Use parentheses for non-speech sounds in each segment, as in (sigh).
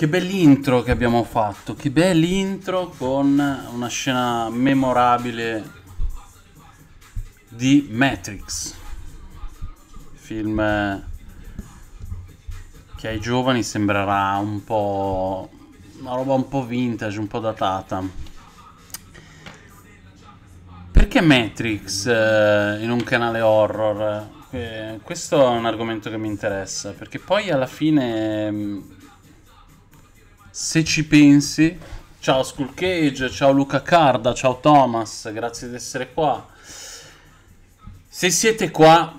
Che bell'intro che abbiamo fatto, che bell'intro con una scena memorabile di Matrix, film che ai giovani sembrerà un po' una roba un po' vintage, un po' datata. Perché Matrix eh, in un canale horror? Eh, questo è un argomento che mi interessa, perché poi alla fine mm, se ci pensi, ciao Skull Cage, ciao Luca Carda, ciao Thomas, grazie di essere qua. Se siete qua,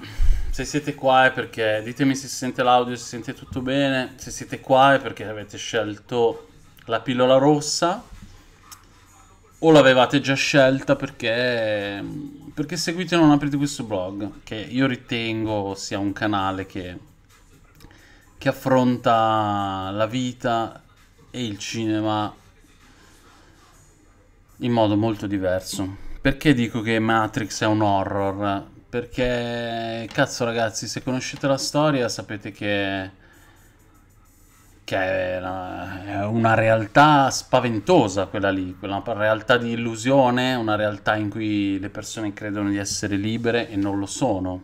se siete qua è perché, ditemi se si sente l'audio, se si sente tutto bene, se siete qua è perché avete scelto la pillola rossa o l'avevate già scelta perché, perché seguite e non aprite questo blog, che io ritengo sia un canale che che affronta la vita, e il cinema in modo molto diverso. Perché dico che Matrix è un horror? Perché, cazzo ragazzi, se conoscete la storia sapete che, che è, una, è una realtà spaventosa quella lì, quella realtà di illusione, una realtà in cui le persone credono di essere libere e non lo sono.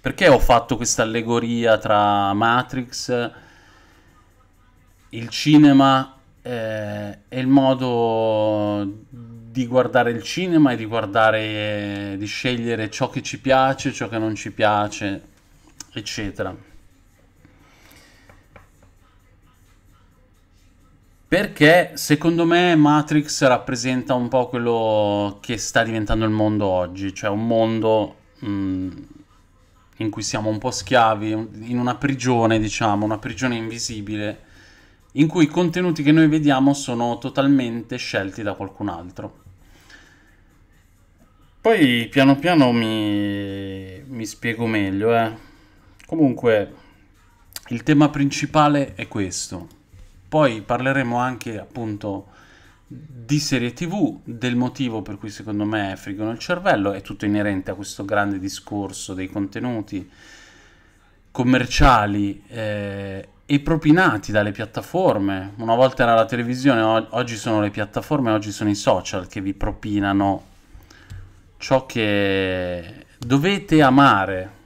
Perché ho fatto questa allegoria tra Matrix il cinema eh, è il modo di guardare il cinema e di guardare, eh, di scegliere ciò che ci piace, ciò che non ci piace, eccetera. Perché secondo me Matrix rappresenta un po' quello che sta diventando il mondo oggi, cioè un mondo mh, mm, in cui siamo un po' schiavi, in una prigione, diciamo, una prigione invisibile in cui i contenuti che noi vediamo sono totalmente scelti da qualcun altro. Poi piano piano mi, mi spiego meglio. Eh. Comunque il tema principale è questo. Poi parleremo anche appunto di serie tv, del motivo per cui secondo me friggono il cervello, è tutto inerente a questo grande discorso dei contenuti commerciali eh, e propinati dalle piattaforme. Una volta era la televisione, oggi sono le piattaforme, oggi sono i social che vi propinano ciò che dovete amare.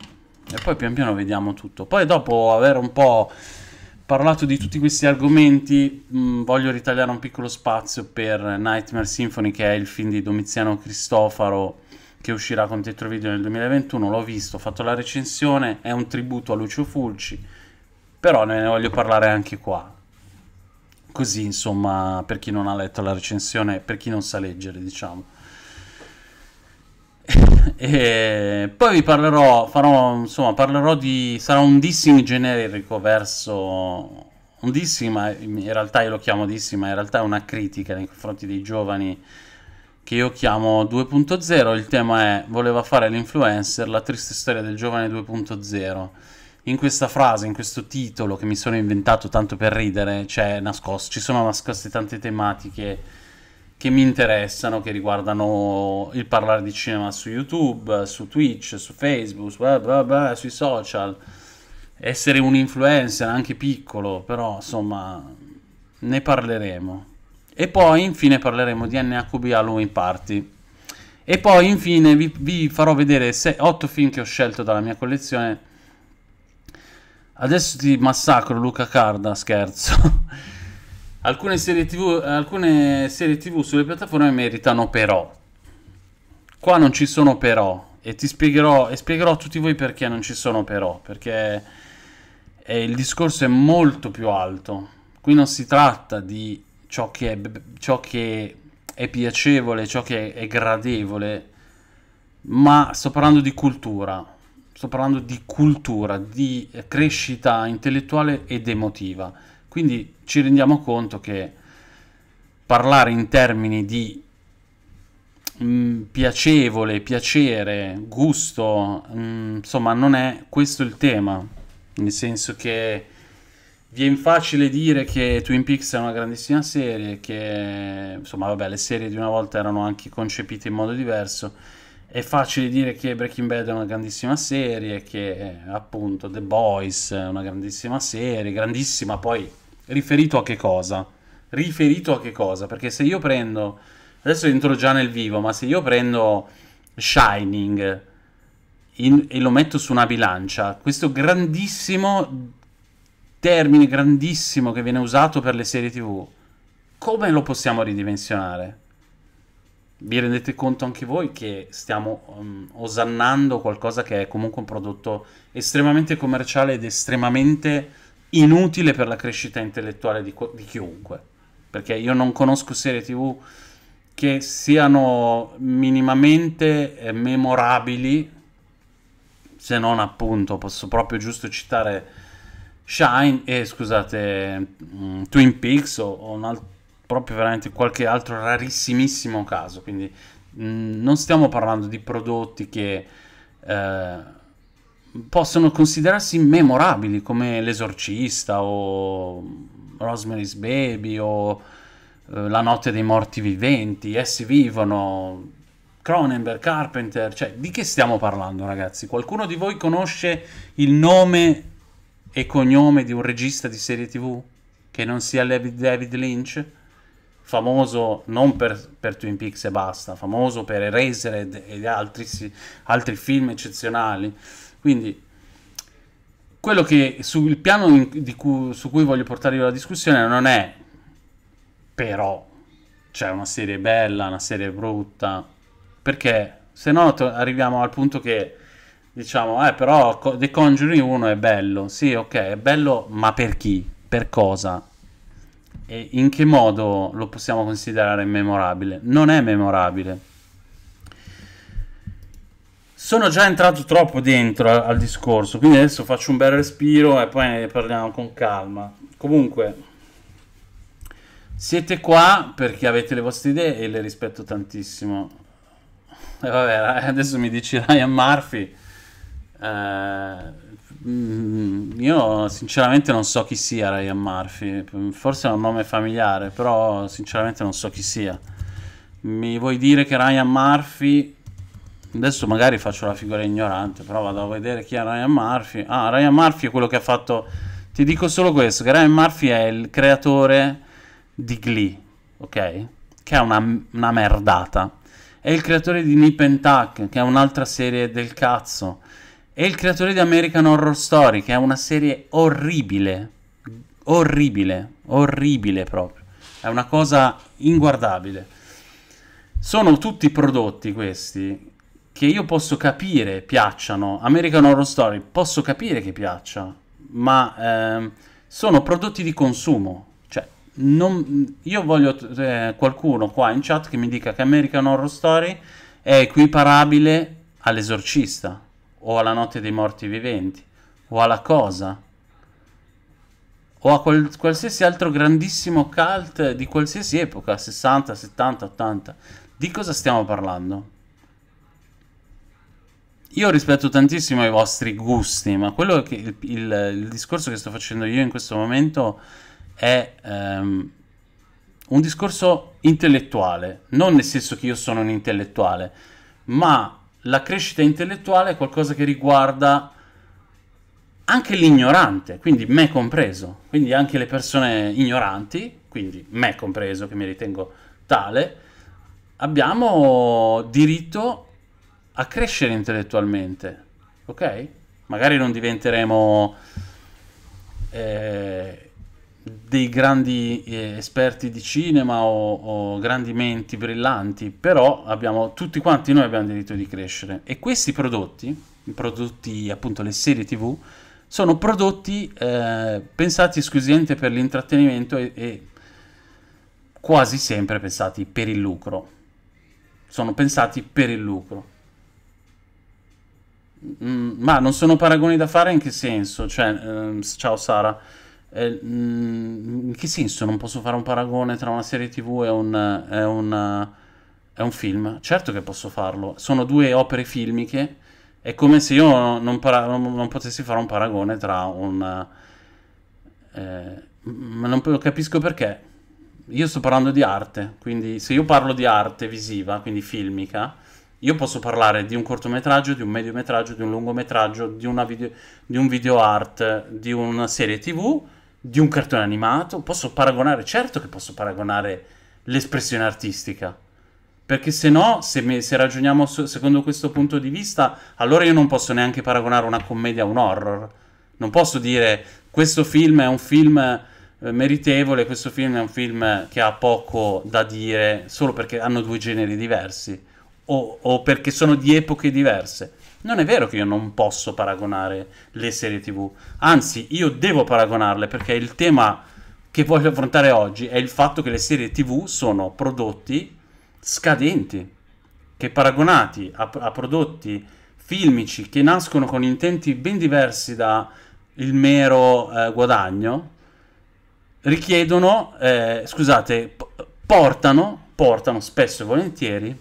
E poi pian piano vediamo tutto. Poi dopo aver un po' parlato di tutti questi argomenti, mh, voglio ritagliare un piccolo spazio per Nightmare Symphony, che è il film di Domiziano Cristofaro che uscirà con Teatro Video nel 2021. L'ho visto, ho fatto la recensione, è un tributo a Lucio Fulci però ne voglio parlare anche qua. Così, insomma, per chi non ha letto la recensione, per chi non sa leggere, diciamo. (laughs) e poi vi parlerò, farò, insomma, parlerò di... sarà un dissing generico verso... Un dissing, ma in realtà io lo chiamo dissing, ma in realtà è una critica nei confronti dei giovani che io chiamo 2.0. Il tema è, voleva fare l'influencer, la triste storia del giovane 2.0 in questa frase, in questo titolo che mi sono inventato tanto per ridere, nascosto, ci sono nascoste tante tematiche che mi interessano, che riguardano il parlare di cinema su YouTube, su Twitch, su Facebook, blah blah blah, sui social, essere un influencer anche piccolo, però insomma ne parleremo. E poi infine parleremo di NHB Halloween Party. E poi infine vi, vi farò vedere 8 film che ho scelto dalla mia collezione Adesso ti massacro Luca Carda, scherzo. (laughs) alcune, serie TV, alcune serie TV sulle piattaforme meritano però. Qua non ci sono però. E ti spiegherò, e spiegherò a tutti voi perché non ci sono però. Perché eh, il discorso è molto più alto. Qui non si tratta di ciò che è, ciò che è piacevole, ciò che è, è gradevole, ma sto parlando di cultura sto parlando di cultura, di crescita intellettuale ed emotiva. Quindi ci rendiamo conto che parlare in termini di mm, piacevole, piacere, gusto, mm, insomma, non è questo il tema. Nel senso che viene facile dire che Twin Peaks è una grandissima serie, che insomma, vabbè, le serie di una volta erano anche concepite in modo diverso è facile dire che Breaking Bad è una grandissima serie, che appunto The Boys è una grandissima serie, grandissima poi riferito a che cosa? Riferito a che cosa? Perché se io prendo, adesso entro già nel vivo, ma se io prendo Shining in, e lo metto su una bilancia, questo grandissimo termine, grandissimo che viene usato per le serie tv, come lo possiamo ridimensionare? vi rendete conto anche voi che stiamo um, osannando qualcosa che è comunque un prodotto estremamente commerciale ed estremamente inutile per la crescita intellettuale di, di chiunque. Perché io non conosco serie TV che siano minimamente eh, memorabili, se non appunto posso proprio giusto citare Shine e eh, scusate mm, Twin Peaks o, o un altro proprio veramente qualche altro rarissimissimo caso. Quindi mh, mm, non stiamo parlando di prodotti che eh, possono considerarsi memorabili come L'Esorcista o Rosemary's Baby o eh, La notte dei morti viventi, Essi vivono, Cronenberg, Carpenter, cioè di che stiamo parlando ragazzi? Qualcuno di voi conosce il nome e cognome di un regista di serie tv che non sia David Lynch? famoso non per, per, Twin Peaks e basta, famoso per Eraserhead e altri, altri film eccezionali. Quindi quello che sul piano in, cui, su cui voglio portare io la discussione non è però c'è una serie bella, una serie brutta, perché se no arriviamo al punto che diciamo, eh, però The Conjuring 1 è bello, sì, ok, è bello, ma per chi? Per cosa? E in che modo lo possiamo considerare memorabile? Non è memorabile. Sono già entrato troppo dentro al, al discorso, quindi adesso faccio un bel respiro e poi ne parliamo con calma. Comunque, siete qua perché avete le vostre idee e le rispetto tantissimo. E vabbè, (laughs) adesso mi dici Ryan Murphy. Eh, Mm, io sinceramente non so chi sia Ryan Murphy, forse è un nome familiare, però sinceramente non so chi sia. Mi vuoi dire che Ryan Murphy... Adesso magari faccio la figura ignorante, però vado a vedere chi è Ryan Murphy. Ah, Ryan Murphy è quello che ha fatto... Ti dico solo questo, che Ryan Murphy è il creatore di Glee, ok? Che è una, una merdata. È il creatore di Nip and Tuck, che è un'altra serie del cazzo è il creatore di American Horror Story, che è una serie orribile. Orribile, orribile proprio. È una cosa inguardabile. Sono tutti prodotti questi che io posso capire piacciono. American Horror Story posso capire che piaccia, ma eh, sono prodotti di consumo. Cioè, non, io voglio eh, qualcuno qua in chat che mi dica che American Horror Story è equiparabile all'esorcista o alla notte dei morti viventi, o alla cosa, o a quel, qualsiasi altro grandissimo cult di qualsiasi epoca, 60, 70, 80. Di cosa stiamo parlando? Io rispetto tantissimo i vostri gusti, ma quello che il, il, il discorso che sto facendo io in questo momento è ehm, un discorso intellettuale, non nel senso che io sono un intellettuale, ma la crescita intellettuale è qualcosa che riguarda anche l'ignorante, quindi me compreso, quindi anche le persone ignoranti, quindi me compreso, che mi ritengo tale, abbiamo diritto a crescere intellettualmente, ok? Magari non diventeremo eh, dei grandi eh, esperti di cinema o, o, grandi menti brillanti, però abbiamo, tutti quanti noi abbiamo diritto di crescere e questi prodotti, i prodotti appunto le serie tv, sono prodotti eh, pensati esclusivamente per l'intrattenimento e, e quasi sempre pensati per il lucro. Sono pensati per il lucro. Mm, ma non sono paragoni da fare in che senso? Cioè, ehm, ciao Sara. Eh, mm, in che senso non posso fare un paragone tra una serie tv e un, e un, e un film? Certo che posso farlo, sono due opere filmiche, è come se io non, non, non potessi fare un paragone tra un... Eh, ma non capisco perché. Io sto parlando di arte, quindi se io parlo di arte visiva, quindi filmica, io posso parlare di un cortometraggio, di un mediometraggio, di un lungometraggio, di, video, di un video art, di una serie tv di un cartone animato, posso paragonare, certo che posso paragonare l'espressione artistica. Perché se no, se, me, se ragioniamo su, secondo questo punto di vista, allora io non posso neanche paragonare una commedia a un horror. Non posso dire questo film è un film eh, meritevole, questo film è un film che ha poco da dire solo perché hanno due generi diversi o, o perché sono di epoche diverse non è vero che io non posso paragonare le serie TV, anzi io devo paragonarle perché il tema che voglio affrontare oggi è il fatto che le serie TV sono prodotti scadenti, che paragonati a, a prodotti filmici che nascono con intenti ben diversi dal mero eh, guadagno, richiedono, eh, scusate, portano, portano spesso e volentieri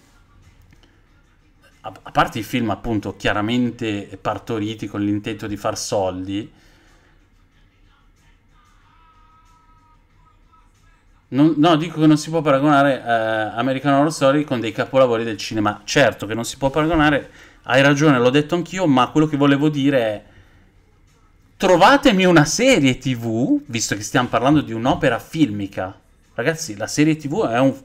a parte i film appunto chiaramente partoriti con l'intento di far soldi, non, no, dico che non si può paragonare eh, American Horror Story con dei capolavori del cinema. Certo che non si può paragonare, hai ragione, l'ho detto anch'io, ma quello che volevo dire è trovatemi una serie tv, visto che stiamo parlando di un'opera filmica. Ragazzi, la serie tv è, un,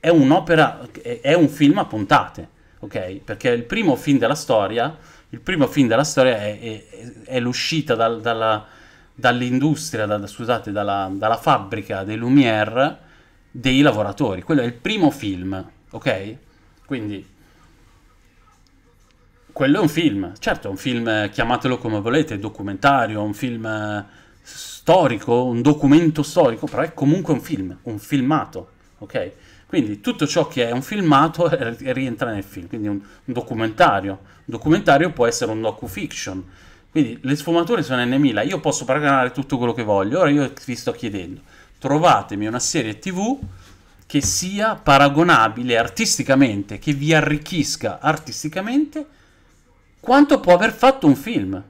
è un'opera, è, è un film a puntate ok? Perché il primo film della storia, il primo film della storia è, è, è l'uscita dal, dalla, dall'industria, da, scusate, dalla, dalla, fabbrica dei Lumière dei lavoratori. Quello è il primo film, ok? Quindi quello è un film, certo, è un film, eh, chiamatelo come volete, documentario, un film eh, storico, un documento storico, però è comunque un film, un filmato, ok? Quindi tutto ciò che è un filmato (laughs) rientra nel film, quindi un, un documentario. Un documentario può essere un docu-fiction. Quindi le sfumature sono n io posso paragonare tutto quello che voglio. Ora io vi sto chiedendo, trovatemi una serie TV che sia paragonabile artisticamente, che vi arricchisca artisticamente quanto può aver fatto un film.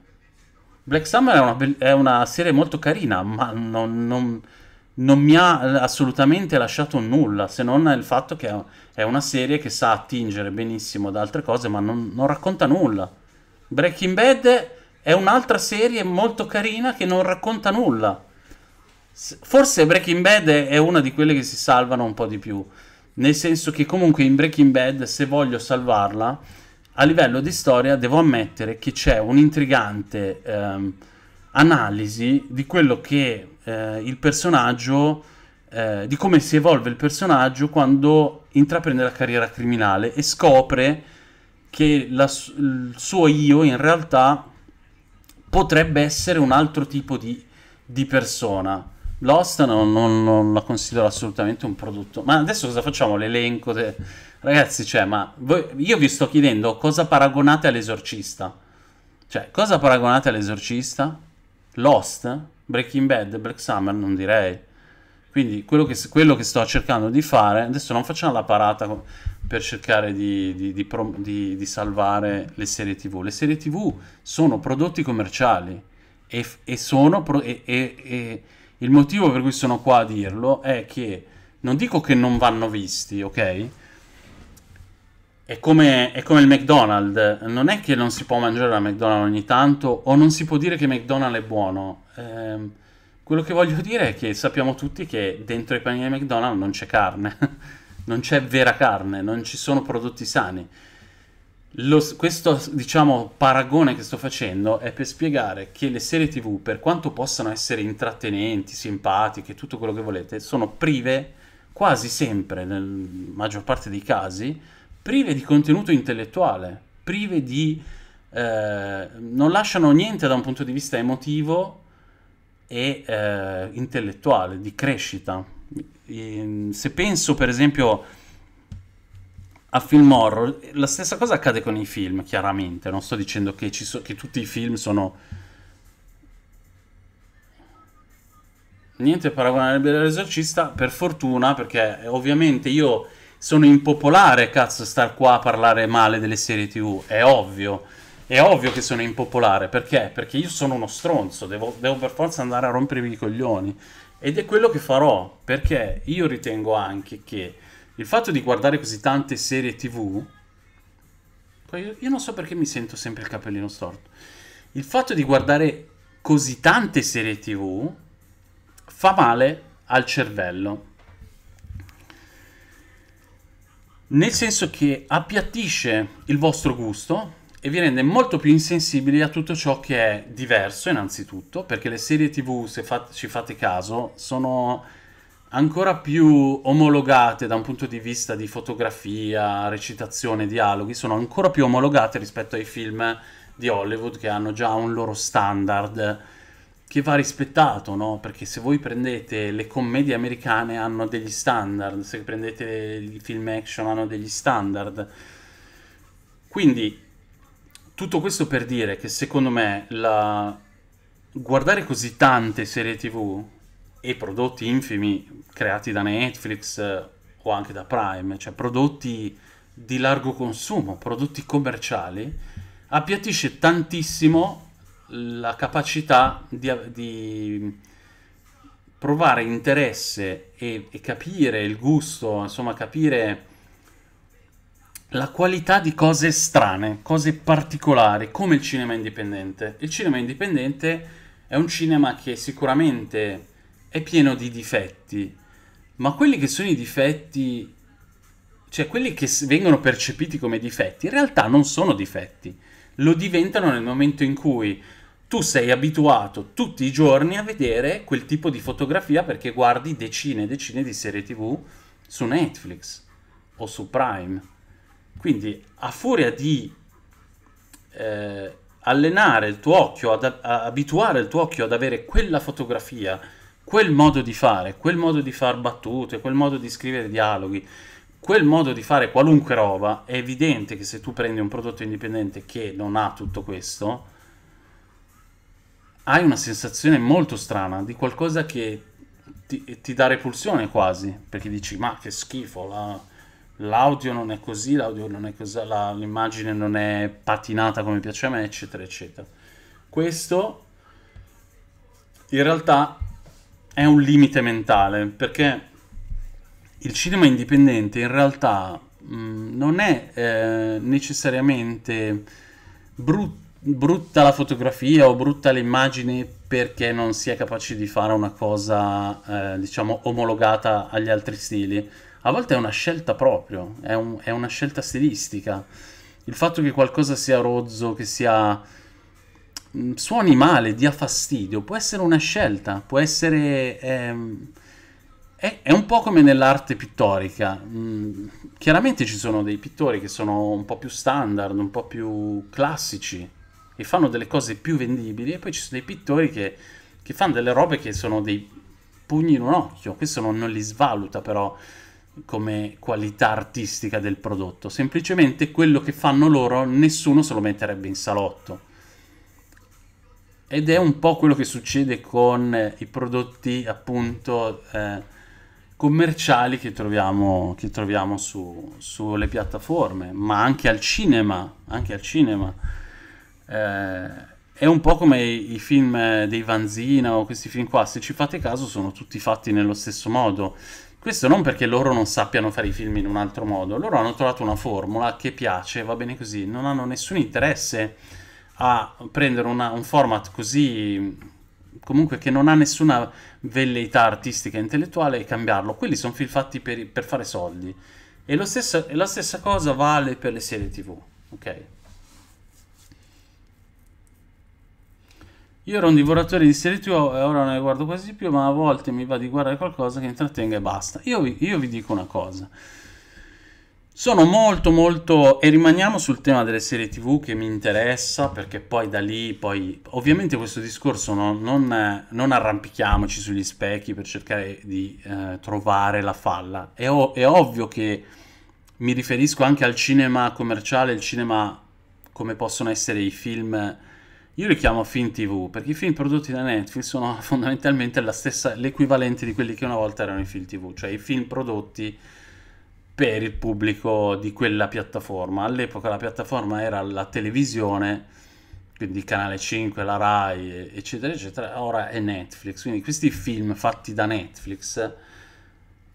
Black Summer è una, è una serie molto carina, ma non, non non mi ha eh, assolutamente lasciato nulla, se non il fatto che è una serie che sa attingere benissimo da altre cose, ma non, non racconta nulla. Breaking Bad è un'altra serie molto carina che non racconta nulla. Forse Breaking Bad è una di quelle che si salvano un po' di più, nel senso che comunque in Breaking Bad, se voglio salvarla, a livello di storia devo ammettere che c'è un'intrigante ehm, analisi di quello che eh, il personaggio, eh, di come si evolve il personaggio quando intraprende la carriera criminale e scopre che la, il suo io in realtà potrebbe essere un altro tipo di, di persona. Lost non, non, non, la considero assolutamente un prodotto. Ma adesso cosa facciamo? L'elenco? De... Ragazzi, cioè, ma voi... io vi sto chiedendo cosa paragonate all'esorcista? Cioè, cosa paragonate all'esorcista? Lost? Breaking Bad Black Summer non direi. Quindi quello che, quello che, sto cercando di fare, adesso non facciamo la parata per cercare di, di, di, pro, di, salvare le serie tv, le serie tv sono prodotti commerciali e, e, sono pro, e, e, il motivo per cui sono qua a dirlo è che non dico che non vanno visti, ok? È come, è come, il McDonald's, non è che non si può mangiare la McDonald's ogni tanto o non si può dire che McDonald's è buono. Eh, quello che voglio dire è che sappiamo tutti che dentro i panini di McDonald's non c'è carne, (laughs) non c'è vera carne, non ci sono prodotti sani. Lo, questo diciamo, paragone che sto facendo è per spiegare che le serie tv, per quanto possano essere intrattenenti, simpatiche, tutto quello che volete, sono prive quasi sempre, nella maggior parte dei casi, prive di contenuto intellettuale, prive di... Eh, non lasciano niente da un punto di vista emotivo e eh, intellettuale, di crescita. Ehm, se penso per esempio a film horror, la stessa cosa accade con i film, chiaramente, non sto dicendo che, so- che tutti i film sono... Niente paragonerebbe all'esorcista, per fortuna, perché ovviamente io sono impopolare, cazzo, star qua a parlare male delle serie TV, è ovvio. È ovvio che sono impopolare, perché? Perché io sono uno stronzo, devo, devo per forza andare a rompermi i coglioni. Ed è quello che farò, perché io ritengo anche che il fatto di guardare così tante serie TV, io non so perché mi sento sempre il capellino storto, il fatto di guardare così tante serie TV fa male al cervello nel senso che appiattisce il vostro gusto e vi rende molto più insensibili a tutto ciò che è diverso innanzitutto, perché le serie tv, se fat ci fate caso, sono ancora più omologate da un punto di vista di fotografia, recitazione, dialoghi, sono ancora più omologate rispetto ai film di Hollywood che hanno già un loro standard che va rispettato, no? Perché se voi prendete le commedie americane hanno degli standard, se prendete i film action hanno degli standard. Quindi tutto questo per dire che secondo me la... guardare così tante serie TV e prodotti infimi creati da Netflix eh, o anche da Prime, cioè prodotti di largo consumo, prodotti commerciali, appiattisce tantissimo la capacità di, di provare interesse e, e, capire il gusto, insomma capire la qualità di cose strane, cose particolari, come il cinema indipendente. Il cinema indipendente è un cinema che sicuramente è pieno di difetti, ma quelli che sono i difetti, cioè quelli che vengono percepiti come difetti, in realtà non sono difetti, lo diventano nel momento in cui tu sei abituato tutti i giorni a vedere quel tipo di fotografia perché guardi decine e decine di serie tv su Netflix o su Prime. Quindi a furia di eh, allenare il tuo occhio, ad, a, abituare il tuo occhio ad avere quella fotografia, quel modo di fare, quel modo di far battute, quel modo di scrivere dialoghi, quel modo di fare qualunque roba, è evidente che se tu prendi un prodotto indipendente che non ha tutto questo, hai una sensazione molto strana di qualcosa che ti, ti dà repulsione quasi, perché dici ma che schifo, la, l'audio non è così, l'audio non è così, la, l'immagine non è patinata come piace a me, eccetera, eccetera. Questo in realtà è un limite mentale, perché il cinema indipendente in realtà mh, mm, non è eh, necessariamente brutto brutta la fotografia o brutta l'immagine perché non si è capaci di fare una cosa, eh, diciamo, omologata agli altri stili. A volte è una scelta proprio, è, un, è una scelta stilistica. Il fatto che qualcosa sia rozzo, che sia mm, suoni male, dia fastidio, può essere una scelta, può essere... Ehm, è, è, un po' come nell'arte pittorica. Mm, chiaramente ci sono dei pittori che sono un po' più standard, un po' più classici, e fanno delle cose più vendibili e poi ci sono dei pittori che, che fanno delle robe che sono dei pugni in un occhio, questo non, non li svaluta però come qualità artistica del prodotto, semplicemente quello che fanno loro nessuno se lo metterebbe in salotto. Ed è un po' quello che succede con eh, i prodotti appunto eh, commerciali che troviamo, che troviamo su, sulle piattaforme, ma anche al cinema, anche al cinema. Eh, è un po' come i film dei Vanzina o questi film qua, se ci fate caso sono tutti fatti nello stesso modo. Questo non perché loro non sappiano fare i film in un altro modo, loro hanno trovato una formula che piace, va bene così, non hanno nessun interesse a prendere una, un format così comunque che non ha nessuna velleità artistica e intellettuale e cambiarlo. Quelli sono film fatti per, per fare soldi. E, stesso, e la stessa cosa vale per le serie TV, ok? Io ero un divoratore di serie TV e ora non ne guardo quasi più, ma a volte mi va di guardare qualcosa che intrattenga e basta. Io vi, io vi dico una cosa. Sono molto molto e rimaniamo sul tema delle serie tv che mi interessa perché poi da lì poi ovviamente questo discorso no? non, non, arrampichiamoci sugli specchi per cercare di eh, trovare la falla. È, è ovvio che mi riferisco anche al cinema commerciale, il cinema come possono essere i film io li chiamo film TV perché i film prodotti da Netflix sono (laughs) fondamentalmente l'equivalente di quelli che una volta erano i film TV, cioè i film prodotti per il pubblico di quella piattaforma. All'epoca la piattaforma era la televisione, quindi Canale 5, la RAI, eccetera, eccetera, ora è Netflix. Quindi questi film fatti da Netflix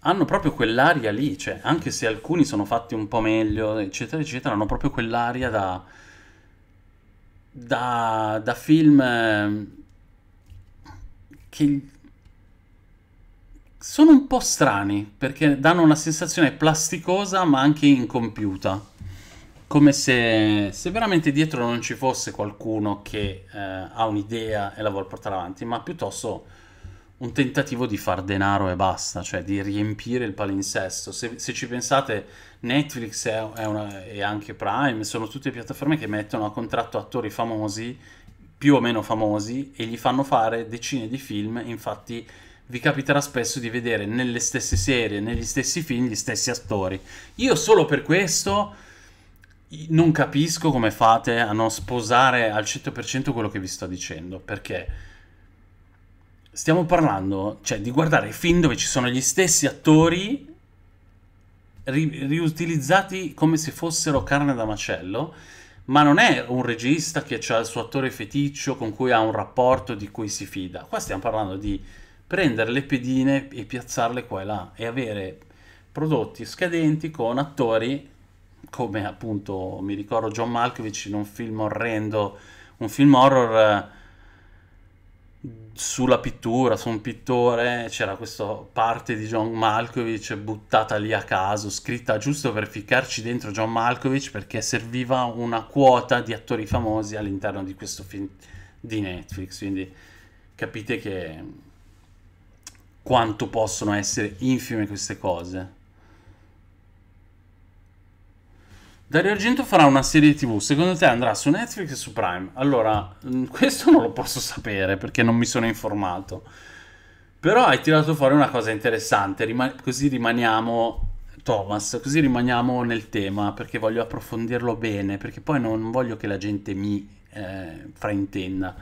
hanno proprio quell'aria lì, cioè anche se alcuni sono fatti un po' meglio, eccetera, eccetera, hanno proprio quell'aria da da, da film ehm, che sono un po' strani perché danno una sensazione plasticosa ma anche incompiuta come se, se veramente dietro non ci fosse qualcuno che eh, ha un'idea e la vuole portare avanti ma piuttosto un tentativo di far denaro e basta, cioè di riempire il palinsesto. Se, se ci pensate, Netflix è, è una, e anche Prime sono tutte piattaforme che mettono a contratto attori famosi, più o meno famosi, e gli fanno fare decine di film. Infatti, vi capiterà spesso di vedere nelle stesse serie, negli stessi film, gli stessi attori. Io solo per questo non capisco come fate a non sposare al 100% quello che vi sto dicendo, perché Stiamo parlando, cioè, di guardare film dove ci sono gli stessi attori ri riutilizzati come se fossero carne da macello, ma non è un regista che ha il suo attore feticcio con cui ha un rapporto di cui si fida. Qua stiamo parlando di prendere le pedine e piazzarle qua e là e avere prodotti scadenti con attori come appunto mi ricordo John Malkovich in un film orrendo, un film horror sulla pittura, su un pittore, c'era questa parte di John Malkovich buttata lì a caso, scritta giusto per ficcarci dentro John Malkovich perché serviva una quota di attori famosi all'interno di questo film di Netflix, quindi capite che quanto possono essere infime queste cose. Dario Argento farà una serie di TV, secondo te andrà su Netflix e su Prime? Allora, mm, questo non lo posso sapere perché non mi sono informato. Però hai tirato fuori una cosa interessante, Rima- così rimaniamo Thomas, così rimaniamo nel tema perché voglio approfondirlo bene, perché poi non voglio che la gente mi eh, fraintenda.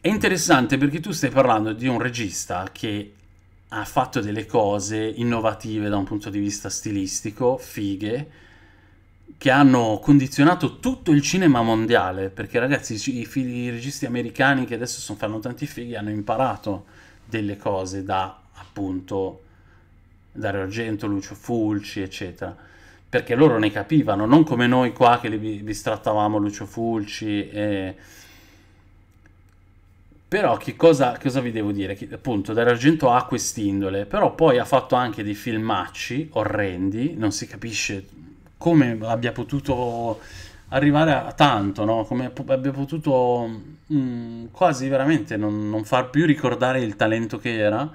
È interessante perché tu stai parlando di un regista che ha fatto delle cose innovative da un punto di vista stilistico, fighe, che hanno condizionato tutto il cinema mondiale, perché ragazzi i, i, i registi americani che adesso sono, fanno tanti figli hanno imparato delle cose da appunto Dario Argento, Lucio Fulci, eccetera, perché loro ne capivano, non come noi qua che li bistrattavamo Lucio Fulci e... Però che cosa, cosa, vi devo dire? Che, appunto, Dario Argento ha quest'indole, però poi ha fatto anche dei filmacci orrendi, non si capisce come abbia potuto arrivare a tanto, no? come abbia potuto mh, mm, quasi veramente non, non, far più ricordare il talento che era.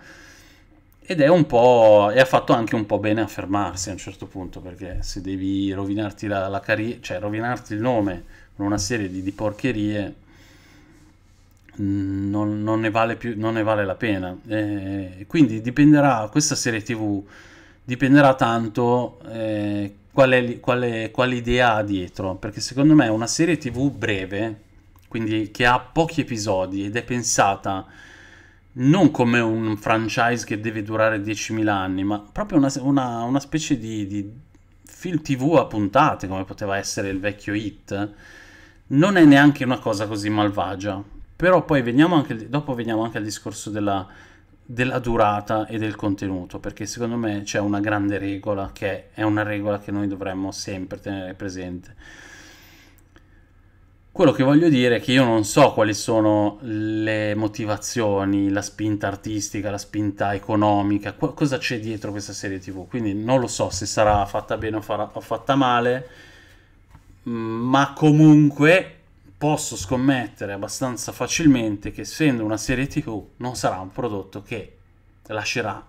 Ed è un po'. e ha fatto anche un po' bene a fermarsi a un certo punto, perché se devi rovinarti la, la carriera, cioè rovinarti il nome con una serie di, di porcherie. Mm, non, non, ne vale più, non ne vale la pena. E quindi dipenderà. Questa serie TV dipenderà tanto eh, qual è, quale idea ha dietro, perché secondo me una serie tv breve, quindi che ha pochi episodi ed è pensata non come un franchise che deve durare 10.000 anni, ma proprio una, una, una specie di, di film tv a puntate, come poteva essere il vecchio hit, non è neanche una cosa così malvagia. Però poi veniamo anche, dopo veniamo anche al discorso della della durata e del contenuto, perché secondo me c'è una grande regola che è una regola che noi dovremmo sempre tenere presente. Quello che voglio dire è che io non so quali sono le motivazioni, la spinta artistica, la spinta economica, co- cosa c'è dietro questa serie TV, quindi non lo so se sarà fatta bene o, farà, o fatta male, ma comunque posso scommettere abbastanza facilmente che essendo una serie TV non sarà un prodotto che lascerà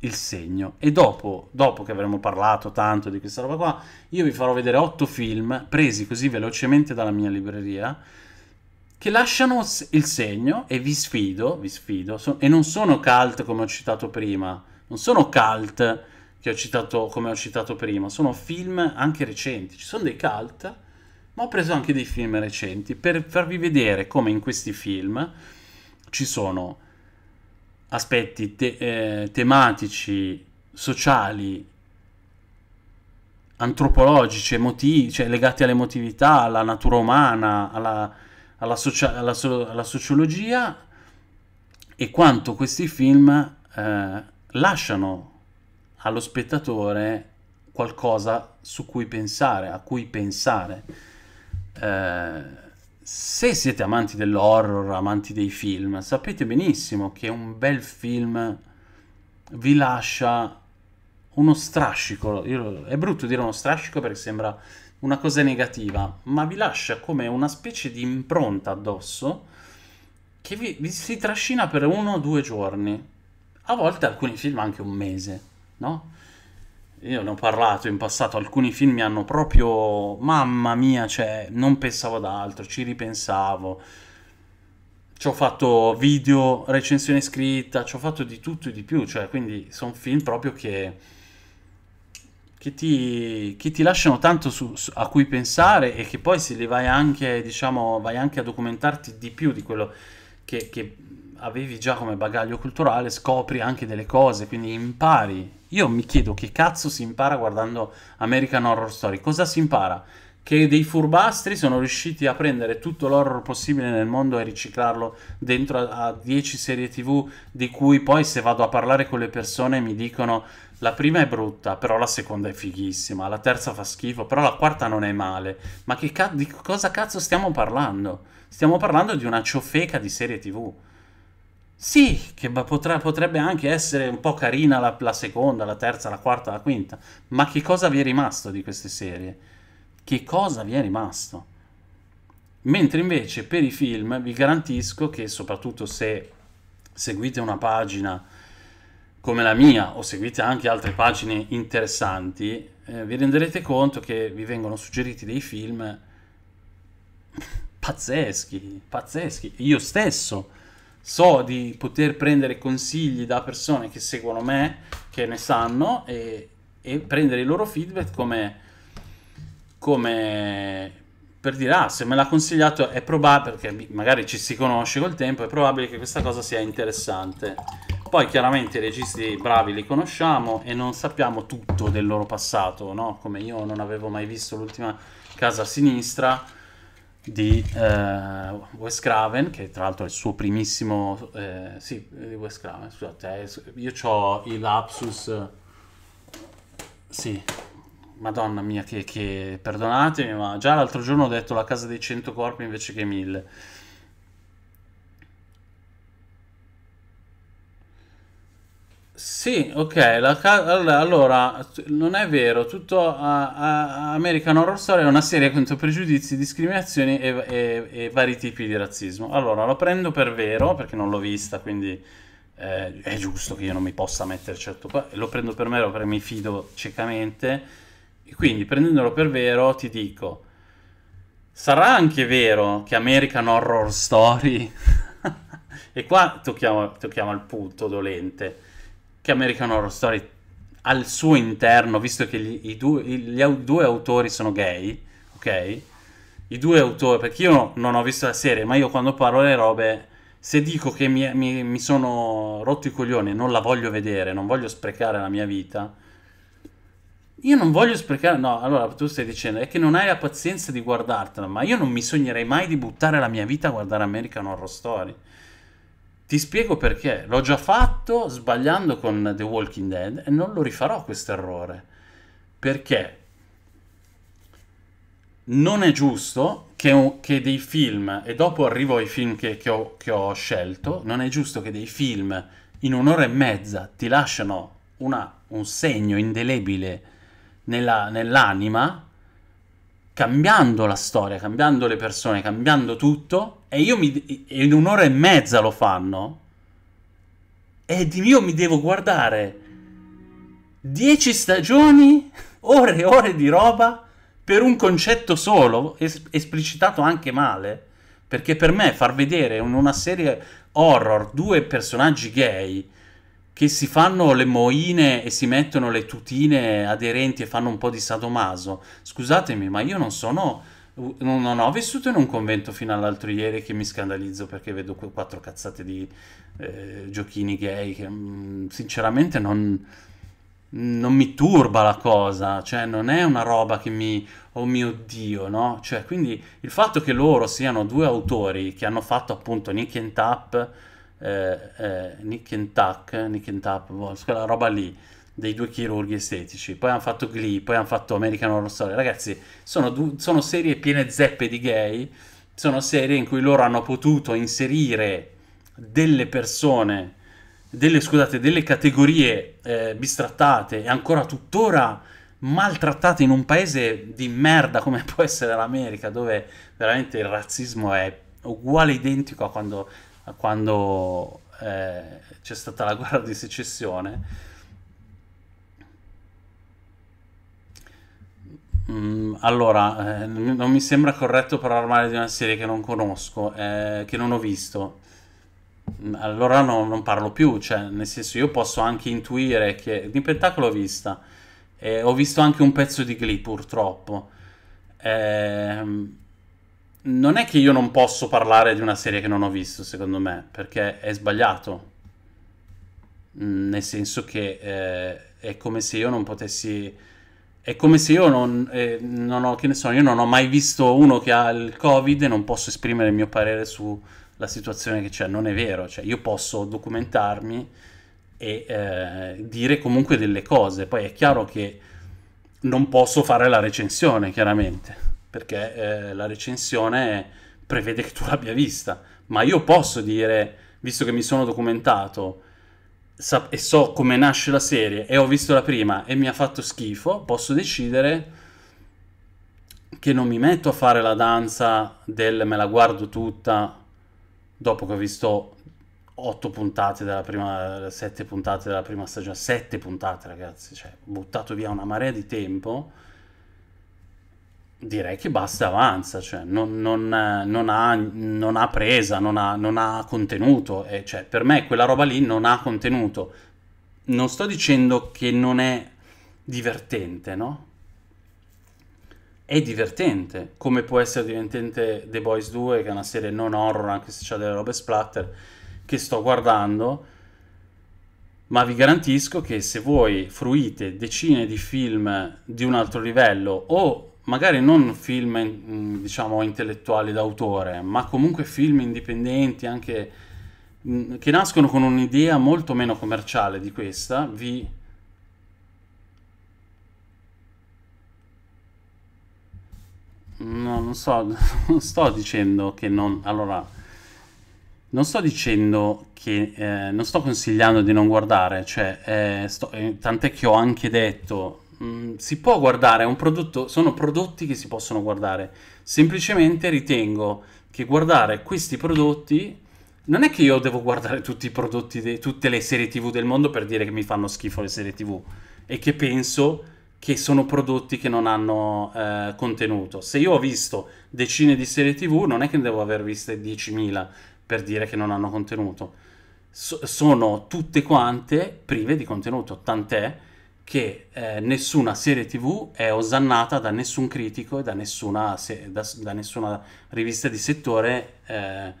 il segno e dopo, dopo che avremo parlato tanto di questa roba qua io vi farò vedere otto film presi così velocemente dalla mia libreria che lasciano il segno e vi sfido, vi sfido so, e non sono cult come ho citato prima non sono cult che ho citato come ho citato prima sono film anche recenti ci sono dei cult ma ho preso anche dei film recenti per farvi vedere come in questi film ci sono aspetti te eh, tematici, sociali, antropologici, emotivi, cioè legati all'emotività, alla natura umana, alla, alla, socia alla, so alla, sociologia e quanto questi film eh, lasciano allo spettatore qualcosa su cui pensare, a cui pensare. Eh, se siete amanti dell'horror, amanti dei film, sapete benissimo che un bel film vi lascia uno strascico. Io, è brutto dire uno strascico perché sembra una cosa negativa, ma vi lascia come una specie di impronta addosso che vi, vi si trascina per uno o due giorni, a volte alcuni film anche un mese, no? Io ne ho parlato in passato, alcuni film mi hanno proprio... Mamma mia, cioè, non pensavo ad altro, ci ripensavo. Ci ho fatto video, recensione scritta, ci ho fatto di tutto e di più, cioè, quindi sono film proprio che... Che ti, che ti lasciano tanto su, su, a cui pensare e che poi se li vai anche, diciamo, vai anche a documentarti di più di quello che, che avevi già come bagaglio culturale, scopri anche delle cose, quindi impari. Io mi chiedo che cazzo si impara guardando American Horror Story. Cosa si impara? Che dei furbastri sono riusciti a prendere tutto l'horror possibile nel mondo e riciclarlo dentro a, 10 serie TV di cui poi se vado a parlare con le persone mi dicono la prima è brutta, però la seconda è fighissima, la terza fa schifo, però la quarta non è male. Ma che ca- di cosa cazzo stiamo parlando? Stiamo parlando di una ciofeca di serie TV. Sì, che potrà, potrebbe anche essere un po' carina la, la, seconda, la terza, la quarta, la quinta, ma che cosa vi è rimasto di queste serie? Che cosa vi è rimasto? Mentre invece per i film vi garantisco che soprattutto se seguite una pagina come la mia o seguite anche altre pagine interessanti, eh, vi renderete conto che vi vengono suggeriti dei film pazzeschi, pazzeschi. Io stesso so di poter prendere consigli da persone che seguono me, che ne sanno, e, e prendere il loro feedback come, come per dire, ah, se me l'ha consigliato è probabile, perché magari ci si conosce col tempo, è probabile che questa cosa sia interessante. Poi chiaramente i registi bravi li conosciamo e non sappiamo tutto del loro passato, no? Come io non avevo mai visto l'ultima casa a sinistra, di uh, Wes Craven, che tra l'altro è il suo primissimo... Eh, sì, di Wes Craven, scusate, io ho i lapsus... Sì, madonna mia, che, che perdonatemi, ma già l'altro giorno ho detto la casa dei 100 corpi invece che 1000. Sì, ok, la, allora, non è vero, tutto a, a American Horror Story è una serie contro pregiudizi, discriminazioni e, e, e, vari tipi di razzismo. Allora, lo prendo per vero, perché non l'ho vista, quindi eh, è giusto che io non mi possa mettere certo qua, lo prendo per vero perché mi fido ciecamente, e quindi prendendolo per vero ti dico, sarà anche vero che American Horror Story, (laughs) e qua tocchiamo, tocchiamo il punto dolente, che American Horror Story al suo interno, visto che gli, due, gli au, due autori sono gay, ok? I due autori, perché io non ho visto la serie, ma io quando parlo le robe, se dico che mi, mi, mi sono rotto i coglioni e non la voglio vedere, non voglio sprecare la mia vita, io non voglio sprecare. No, allora tu stai dicendo è che non hai la pazienza di guardartela, ma io non mi sognerei mai di buttare la mia vita a guardare American Horror Story. Ti spiego perché. L'ho già fatto sbagliando con The Walking Dead e non lo rifarò questo errore. Perché non è giusto che, che, dei film, e dopo arrivo ai film che, che, ho, che ho scelto, non è giusto che dei film in un'ora e mezza ti lasciano una, un segno indelebile nell'anima cambiando la storia, cambiando le persone, cambiando tutto, e io mi, in un'ora e mezza lo fanno, e io mi devo guardare Dieci stagioni, (laughs) ore e ore di roba, per un concetto solo, es- esplicitato anche male, perché per me far vedere in una serie horror due personaggi gay che si fanno le moine e si mettono le tutine aderenti e fanno un po' di sadomaso. Scusatemi, ma io non sono... Non, ho vissuto in un convento fino all'altro ieri che mi scandalizzo perché vedo quattro cazzate di eh, giochini gay che mm, sinceramente non, non mi turba la cosa, cioè non è una roba che mi... oh mio dio, no? Cioè, quindi il fatto che loro siano due autori che hanno fatto appunto Nick and Tap eh, eh, Nick and Tuck, Nick and Tuck, boh, quella roba lì dei due chirurghi estetici, poi hanno fatto Glee, poi hanno fatto American Horror Story, ragazzi, sono, du- sono serie piene zeppe di gay, sono serie in cui loro hanno potuto inserire delle persone, delle, scusate, delle categorie eh, bistrattate e ancora tuttora maltrattate in un paese di merda come (laughs) può essere l'America, dove veramente il razzismo è uguale identico a quando quando eh, c'è stata la guerra di secessione. Mm, allora, eh, non mi sembra corretto parlarmale di una serie che non conosco, eh, che non ho visto. Mm, allora no, non parlo più, cioè, nel senso io posso anche intuire che... Di Pentacolo ho vista, eh, ho visto anche un pezzo di Glee purtroppo. Ehm non è che io non posso parlare di una serie che non ho visto, secondo me, perché è sbagliato. Mm, nel senso che eh, è come se io non potessi... È come se io non, eh, non, ho, che ne so, io non ho mai visto uno che ha il Covid e non posso esprimere il mio parere sulla situazione che c'è. Non è vero, cioè, io posso documentarmi e eh, dire comunque delle cose. Poi è chiaro che non posso fare la recensione, chiaramente perché eh, la recensione prevede che tu l'abbia vista, ma io posso dire, visto che mi sono documentato e so come nasce la serie e ho visto la prima e mi ha fatto schifo, posso decidere che non mi metto a fare la danza del me la guardo tutta dopo che ho visto 8 puntate della prima 7 puntate della prima stagione, 7 puntate ragazzi, cioè buttato via una marea di tempo Direi che basta e avanza, cioè non, non, eh, non, ha, non ha, presa, ha, non ha, contenuto, e cioè, per me quella roba lì non ha contenuto. Non sto dicendo che non è divertente, no? È divertente, come può essere divertente The Boys 2, che è una serie non horror, anche se c'è delle robe splatter, che sto guardando, ma vi garantisco che se voi fruite decine di film di un altro livello o magari non film mm, diciamo intellettuali d'autore, ma comunque film indipendenti anche mm, che nascono con un'idea molto meno commerciale di questa, vi No, non so, (laughs) non sto dicendo che non allora non sto dicendo che eh, non sto consigliando di non guardare, cioè eh, sto, eh, tant'è che ho anche detto Mm, si può guardare, prodotto, sono prodotti che si possono guardare. Semplicemente ritengo che guardare questi prodotti non è che io devo guardare tutti i prodotti, de- tutte le serie TV del mondo per dire che mi fanno schifo le serie TV e che penso che sono prodotti che non hanno eh, contenuto. Se io ho visto decine di serie TV, non è che ne devo aver viste 10.000 per dire che non hanno contenuto. So- sono tutte quante prive di contenuto, tant'è che eh, nessuna serie tv è osannata da nessun critico e da nessuna, se- da, da nessuna rivista di settore, eh,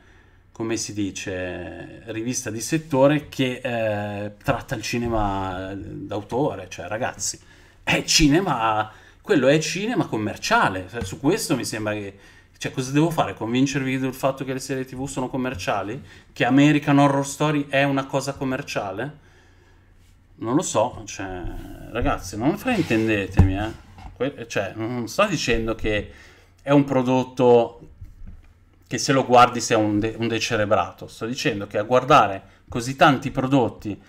come si dice, rivista di settore che eh, tratta il cinema d'autore, cioè ragazzi, è cinema, quello è cinema commerciale, cioè, su questo mi sembra che... Cioè, cosa devo fare? Convincervi del fatto che le serie TV sono commerciali? Che American Horror Story è una cosa commerciale? non lo so, cioè, ragazzi, non fraintendetemi, eh. Que cioè, non sto dicendo che è un prodotto che se lo guardi sei un, de un decerebrato, sto dicendo che a guardare così tanti prodotti,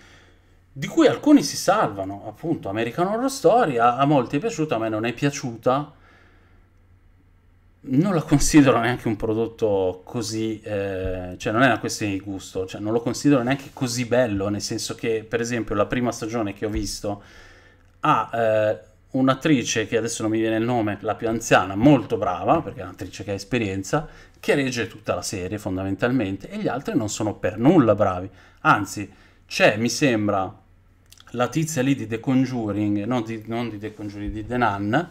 di cui alcuni si salvano, appunto, American Horror Story, a, a molti è piaciuta, a me non è piaciuta, non la considero neanche un prodotto così, eh, cioè non è una questione di gusto, cioè non lo considero neanche così bello, nel senso che per esempio la prima stagione che ho visto ha eh, un'attrice che adesso non mi viene il nome, la più anziana, molto brava, perché è un'attrice che ha esperienza, che regge tutta la serie fondamentalmente e gli altri non sono per nulla bravi, anzi c'è mi sembra la tizia lì di The Conjuring, no, di, non di The Conjuring, di The Nun,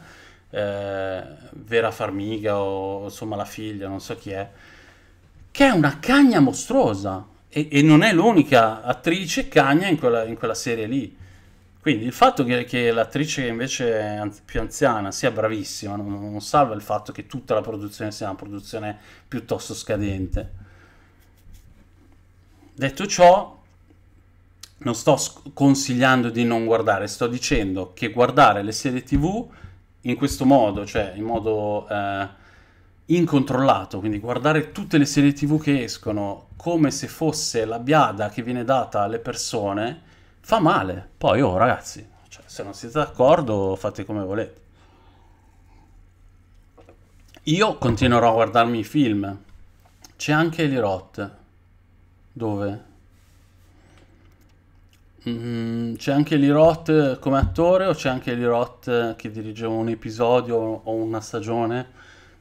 eh, Vera Farmiga o insomma la figlia, non so chi è, che è una cagna mostruosa e, e non è l'unica attrice cagna in quella, in quella, serie lì. Quindi il fatto che, che l'attrice invece anzi, più anziana sia bravissima non, non salva il fatto che tutta la produzione sia una produzione piuttosto scadente. Detto ciò, non sto consigliando di non guardare, sto dicendo che guardare le serie tv in questo modo, cioè in modo eh, incontrollato, quindi guardare tutte le serie tv che escono come se fosse la biada che viene data alle persone, fa male. Poi, oh ragazzi, cioè, se non siete d'accordo fate come volete. Io continuerò a guardarmi i film. C'è anche Elirot. Dove? Mm, c'è anche Lirot eh, come attore o c'è anche Lirot eh, che dirige un episodio o una stagione?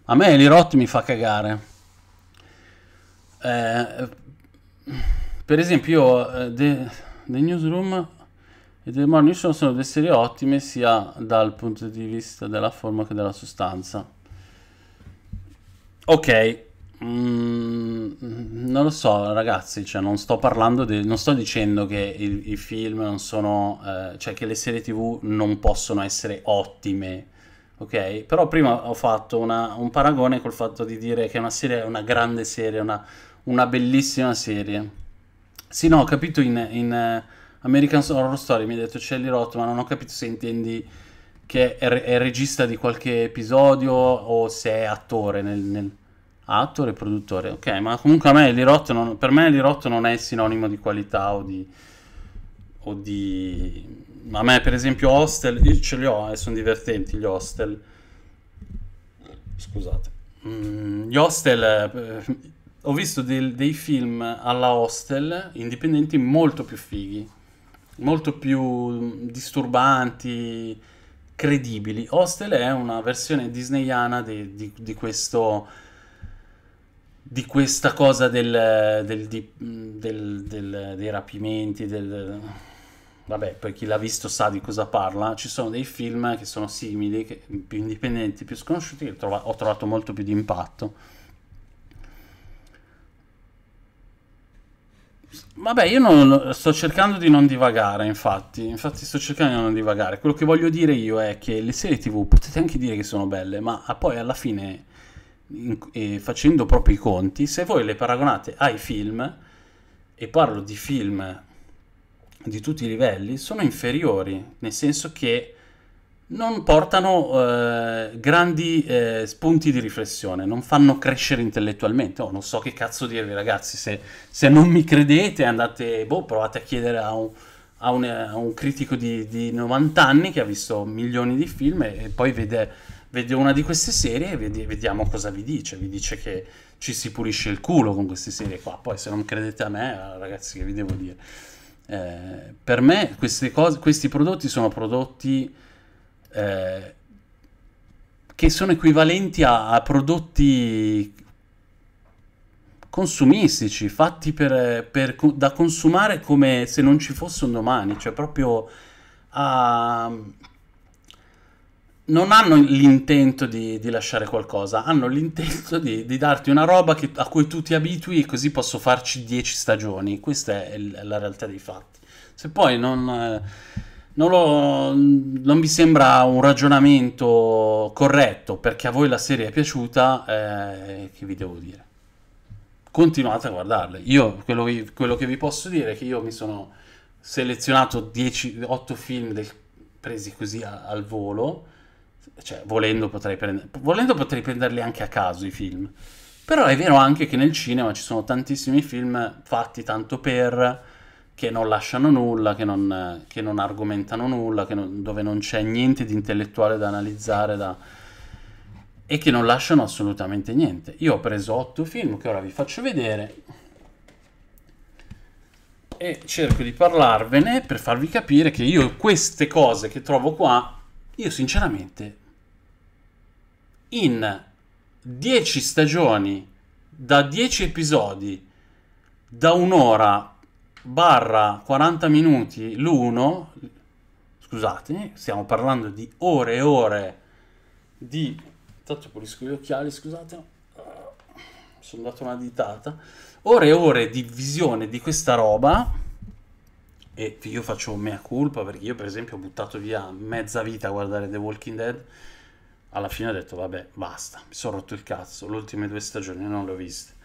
A me Lirot mi fa cagare. Eh, per esempio, io, eh, The, The Newsroom e The Morning Show sono due serie ottime sia dal punto di vista della forma che della sostanza. Ok, Mm, non lo so, ragazzi, cioè non sto parlando di, non sto dicendo che i, i film non sono, eh, cioè che le serie TV non possono essere ottime. Ok, però prima ho fatto una, un paragone col fatto di dire che una serie è una grande serie, una, una bellissima serie. Sì, no, ho capito in, in eh, American Horror Story, mi ha detto Celly Roth, ma non ho capito se intendi che è, è, regista di qualche episodio o se è attore nel, nel Attore e produttore, ok, ma comunque a me l'irotto non, per me l'irotto non è sinonimo di qualità o di, o di... A me per esempio hostel, io ce li ho, eh, sono divertenti gli hostel. Scusate. Mm, gli hostel, eh, ho visto del, dei film alla hostel indipendenti molto più fighi, molto più disturbanti, credibili. Hostel è una versione disneyana di, di, di questo di questa cosa del, del, del, dei rapimenti, del... Vabbè, per chi l'ha visto sa di cosa parla. Ci sono dei film che sono simili, che, più indipendenti, più sconosciuti, che trova, ho trovato molto più di impatto. Vabbè, io non, sto cercando di non divagare, infatti. Infatti sto cercando di non divagare. Quello che voglio dire io è che le serie TV potete anche dire che sono belle, ma poi alla fine in, eh, facendo proprio i conti, se voi le paragonate ai film, e parlo di film di tutti i livelli, sono inferiori, nel senso che non portano eh, grandi eh, spunti di riflessione, non fanno crescere intellettualmente. Oh, non so che cazzo dirvi, ragazzi. Se, se non mi credete, andate, boh, provate a chiedere a un, a un, a un critico di, di 90 anni che ha visto milioni di film e, e poi vede Vedo una di queste serie e vediamo cosa vi dice. Vi dice che ci si pulisce il culo con queste serie qua. Poi se non credete a me, eh, ragazzi, che vi devo dire? Eh, per me cose, questi prodotti sono prodotti eh, che sono equivalenti a, a, prodotti consumistici, fatti per, per, da consumare come se non ci fosse un domani, cioè proprio a non hanno l'intento di, di, lasciare qualcosa, hanno l'intento di, di darti una roba che, a cui tu ti abitui e così posso farci 10 stagioni. Questa è il, la realtà dei fatti. Se poi non, eh, non, lo, non, vi sembra un ragionamento corretto perché a voi la serie è piaciuta, eh, che vi devo dire? Continuate a guardarle. Io quello, vi, quello, che vi posso dire è che io mi sono selezionato 10, 8 film del, presi così a, al volo cioè, volendo potrei, prendere, volendo potrei prenderli anche a caso i film. Però è vero anche che nel cinema ci sono tantissimi film fatti tanto per, che non lasciano nulla, che non, che non argomentano nulla, non, dove non c'è niente di intellettuale da analizzare da... e che non lasciano assolutamente niente. Io ho preso otto film che ora vi faccio vedere e cerco di parlarvene per farvi capire che io queste cose che trovo qua, io sinceramente in 10 stagioni da 10 episodi da un'ora barra 40 minuti l'uno scusate stiamo parlando di ore e ore di intanto pulisco gli occhiali scusate mi sono dato una ditata ore e ore di visione di questa roba e io faccio mea culpa perché io per esempio ho buttato via mezza vita a guardare The Walking Dead alla fine ho detto vabbè basta, mi sono rotto il cazzo, le ultime due stagioni non le ho viste.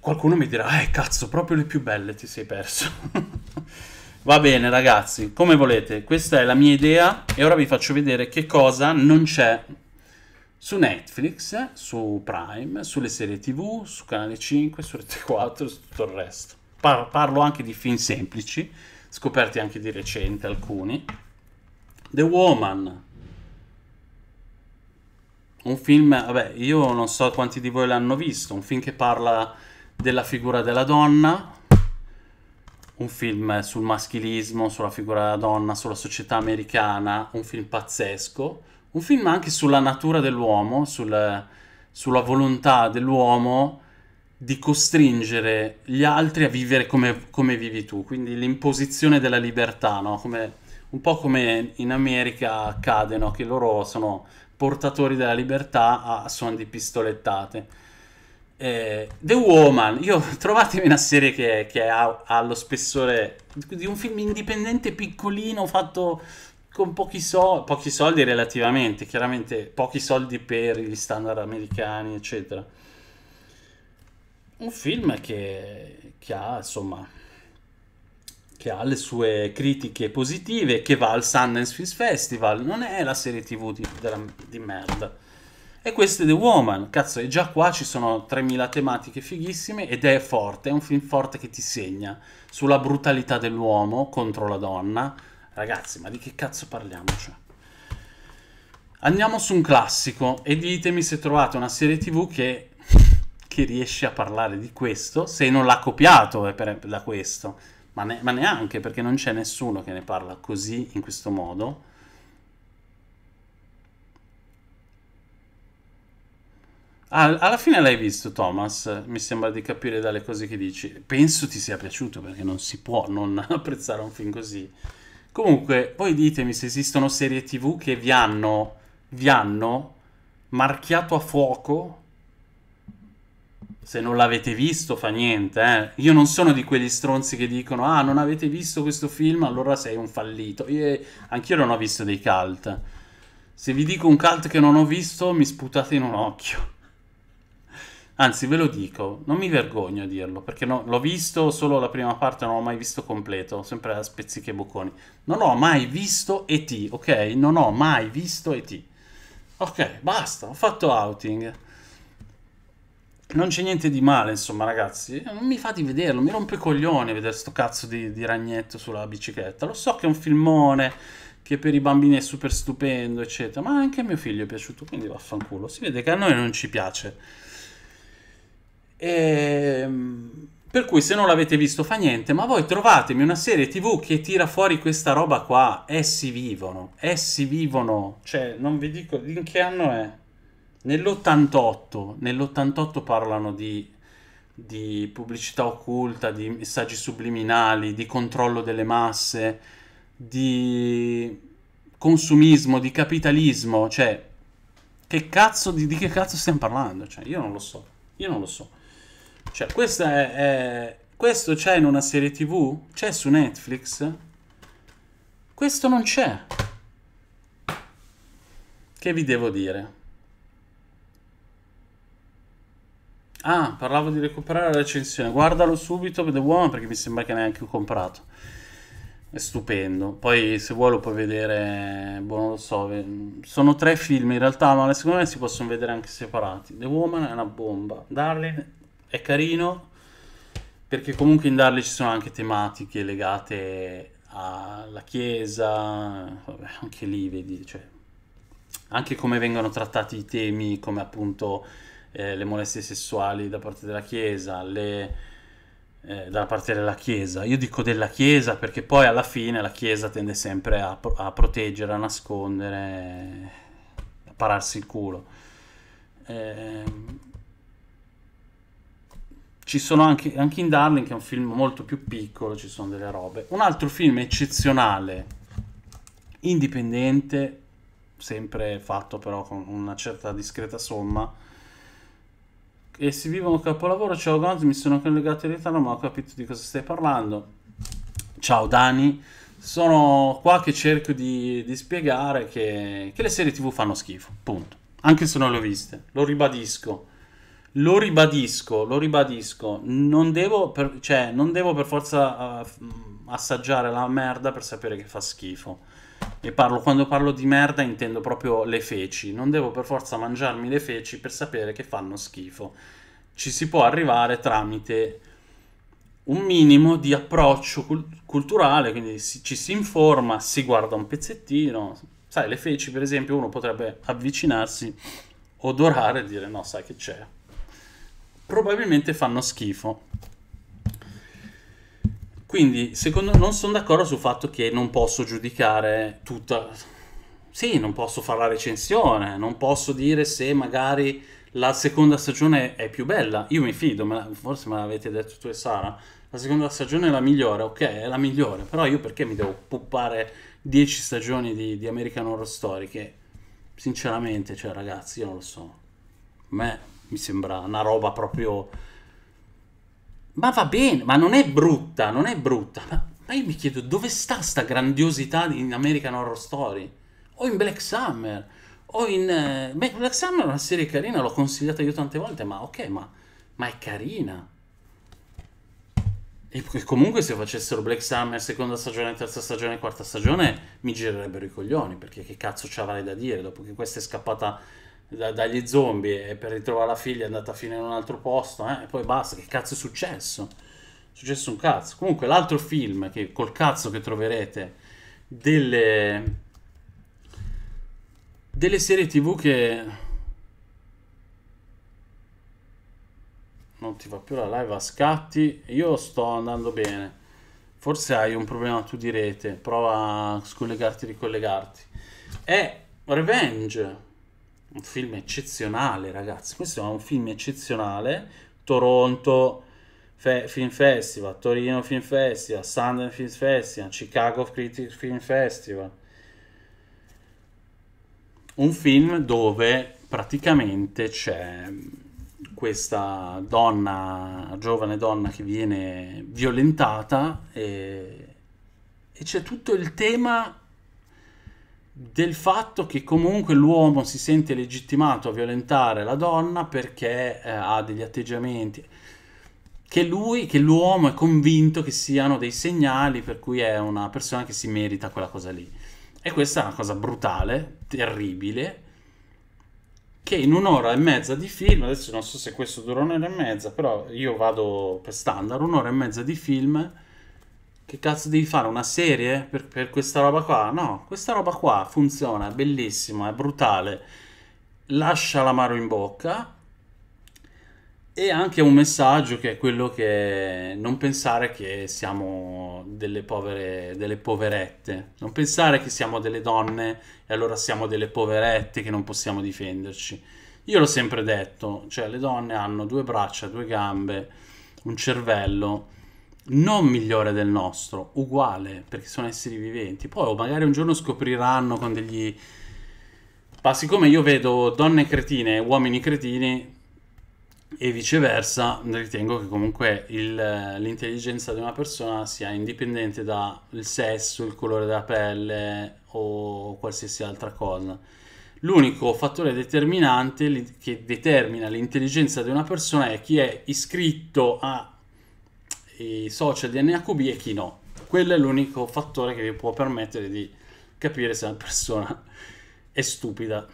Qualcuno mi dirà, eh cazzo, proprio le più belle ti sei perso. (laughs) Va bene ragazzi, come volete, questa è la mia idea e ora vi faccio vedere che cosa non c'è su Netflix, su Prime, sulle serie TV, su Canale 5, su Rete 4, su tutto il resto. Par parlo anche di film semplici, scoperti anche di recente alcuni. The Woman, un film, vabbè, io non so quanti di voi l'hanno visto, un film che parla della figura della donna, un film sul maschilismo, sulla figura della donna, sulla società americana, un film pazzesco, un film anche sulla natura dell'uomo, sul, sulla volontà dell'uomo di costringere gli altri a vivere come, come vivi tu, quindi l'imposizione della libertà, no? come, un po' come in America accade, no? che loro sono portatori della libertà a suon di pistolettate. Eh, The Woman, io (laughs) trovatemi una serie che, che ha, ha, lo spessore di un film indipendente piccolino fatto con pochi, so pochi soldi relativamente, chiaramente pochi soldi per gli standard americani, eccetera. Un film che, che ha, insomma, che ha le sue critiche positive, che va al Sundance Film Festival, non è la serie tv di, della, di merda. E questo è The Woman, cazzo, e già qua ci sono 3000 tematiche fighissime ed è forte, è un film forte che ti segna sulla brutalità dell'uomo contro la donna. Ragazzi, ma di che cazzo parliamo? Cioè? Andiamo su un classico e ditemi se trovate una serie tv che, (laughs) che riesce a parlare di questo, se non l'ha copiato eh, per, da questo ma, ne ma neanche perché non c'è nessuno che ne parla così in questo modo. alla fine l'hai visto Thomas, mi sembra di capire dalle cose che dici. Penso ti sia piaciuto perché non si può non (laughs) apprezzare un film così. Comunque, voi ditemi se esistono serie TV che vi hanno, vi hanno marchiato a fuoco se non l'avete visto fa niente, eh. Io non sono di quegli stronzi che dicono "Ah, non avete visto questo film, allora sei un fallito". Io, eh, anch'io non ho visto dei cult. Se vi dico un cult che non ho visto, mi sputate in un occhio. Anzi, ve lo dico, non mi vergogno a dirlo, perché no, l'ho visto solo la prima parte, non l'ho mai visto completo, sempre a spezziche e bocconi. Non ho mai visto E.T., ok? Non ho mai visto E.T. Ok, basta, ho fatto outing non c'è niente di male, insomma, ragazzi. Non mi fate vederlo, mi rompe i coglioni vedere sto cazzo di, di, ragnetto sulla bicicletta. Lo so che è un filmone che per i bambini è super stupendo, eccetera, ma anche a mio figlio è piaciuto, quindi vaffanculo. Si vede che a noi non ci piace. E... Ehm, per cui se non l'avete visto fa niente, ma voi trovatemi una serie tv che tira fuori questa roba qua. Essi vivono, essi vivono. Cioè, non vi dico in che anno è. Nell'88, nell'88 parlano di, di, pubblicità occulta, di messaggi subliminali, di controllo delle masse, di consumismo, di capitalismo, cioè che cazzo, di, di che cazzo stiamo parlando? Cioè, io non lo so, io non lo so. Cioè, è, è, questo c'è in una serie tv? C'è su Netflix? Questo non c'è. Che vi devo dire? Ah, parlavo di recuperare la recensione. Guardalo subito, The Woman, perché mi sembra che neanche ho comprato. È stupendo. Poi, se vuoi, lo puoi vedere. Boh, non lo so. Sono tre film in realtà, ma secondo me si possono vedere anche separati. The Woman è una bomba. Darling è carino. Perché comunque in Darling ci sono anche tematiche legate alla chiesa. Vabbè, anche lì vedi, cioè, anche come vengono trattati i temi, come appunto eh, le molestie sessuali da parte della Chiesa, le, eh, dalla parte della Chiesa. Io dico della Chiesa perché poi alla fine la Chiesa tende sempre a, a proteggere, a nascondere, a pararsi il culo. Eh, ci sono anche, anche, in Darling, che è un film molto più piccolo, ci sono delle robe. Un altro film eccezionale, indipendente, sempre fatto però con una certa discreta somma, e si vive un capolavoro. Ciao Gonzi, mi sono collegato in ritardo, ma ho capito di cosa stai parlando. Ciao Dani, sono qua che cerco di, di spiegare che, che le serie TV fanno schifo, punto. Anche se non le ho viste, lo ribadisco lo ribadisco, lo ribadisco, non devo per, cioè, non devo per forza uh, assaggiare la merda per sapere che fa schifo. E parlo, quando parlo di merda intendo proprio le feci. Non devo per forza mangiarmi le feci per sapere che fanno schifo. Ci si può arrivare tramite un minimo di approccio cult- culturale, quindi si, ci si informa, si guarda un pezzettino. Sai, le feci per esempio uno potrebbe avvicinarsi, odorare e dire no, sai che c'è. Probabilmente fanno schifo. Quindi, secondo non sono d'accordo sul fatto che non posso giudicare tutta... Sì, non posso fare la recensione, non posso dire se magari la seconda stagione è più bella. Io mi fido, me la... forse me l'avete detto tu e Sara. La seconda stagione è la migliore, ok, è la migliore, però io perché mi devo puppare 10 stagioni di, di American Horror Story che, sinceramente, cioè ragazzi, io non lo so. A me mi sembra una roba proprio ma va bene, ma non è brutta, non è brutta. Ma, ma io mi chiedo dove sta sta grandiosità in American Horror Story? O in Black Summer? O in... Eh, beh, Black Summer è una serie carina, l'ho consigliata io tante volte, ma ok, ma, ma è carina. E comunque se facessero Black Summer, seconda stagione, terza stagione, quarta stagione, mi girerebbero i coglioni, perché che cazzo ci avrai da dire dopo che questa è scappata da, dagli zombie e per ritrovare la figlia è andata a finire in un altro posto eh? e poi basta, che cazzo è successo? È successo un cazzo. Comunque l'altro film che col cazzo che troverete delle delle serie TV che non ti va più la live a scatti, io sto andando bene. Forse hai un problema tu di rete, prova a scollegarti e ricollegarti. È Revenge un film eccezionale, ragazzi. Questo è un film eccezionale. Toronto Fe Film Festival, Torino Film Festival, Sundance Film Festival, Chicago Critics Film Festival. Un film dove praticamente c'è questa donna, giovane donna che viene violentata e, e c'è tutto il tema del fatto che comunque l'uomo si sente legittimato a violentare la donna perché eh, ha degli atteggiamenti che lui, che l'uomo è convinto che siano dei segnali per cui è una persona che si merita quella cosa lì. E questa è una cosa brutale, terribile, che in un'ora e mezza di film, adesso non so se questo dura un'ora e mezza, però io vado per standard, un'ora e mezza di film che cazzo devi fare? Una serie per, per questa roba qua? No, questa roba qua funziona, è bellissima, è brutale. Lascia l'amaro in bocca e anche un messaggio che è quello che non pensare che siamo delle povere delle poverette, non pensare che siamo delle donne e allora siamo delle poverette che non possiamo difenderci. Io l'ho sempre detto, cioè le donne hanno due braccia, due gambe, un cervello non migliore del nostro, uguale, perché sono esseri viventi. Poi magari un giorno scopriranno con degli... Ma siccome io vedo donne cretine e uomini cretini e viceversa, ritengo che comunque l'intelligenza di una persona sia indipendente dal sesso, il colore della pelle o qualsiasi altra cosa. L'unico fattore determinante che determina l'intelligenza di una persona è chi è iscritto a i social di NHB e chi no. Quello è l'unico fattore che vi può permettere di capire se una persona è stupida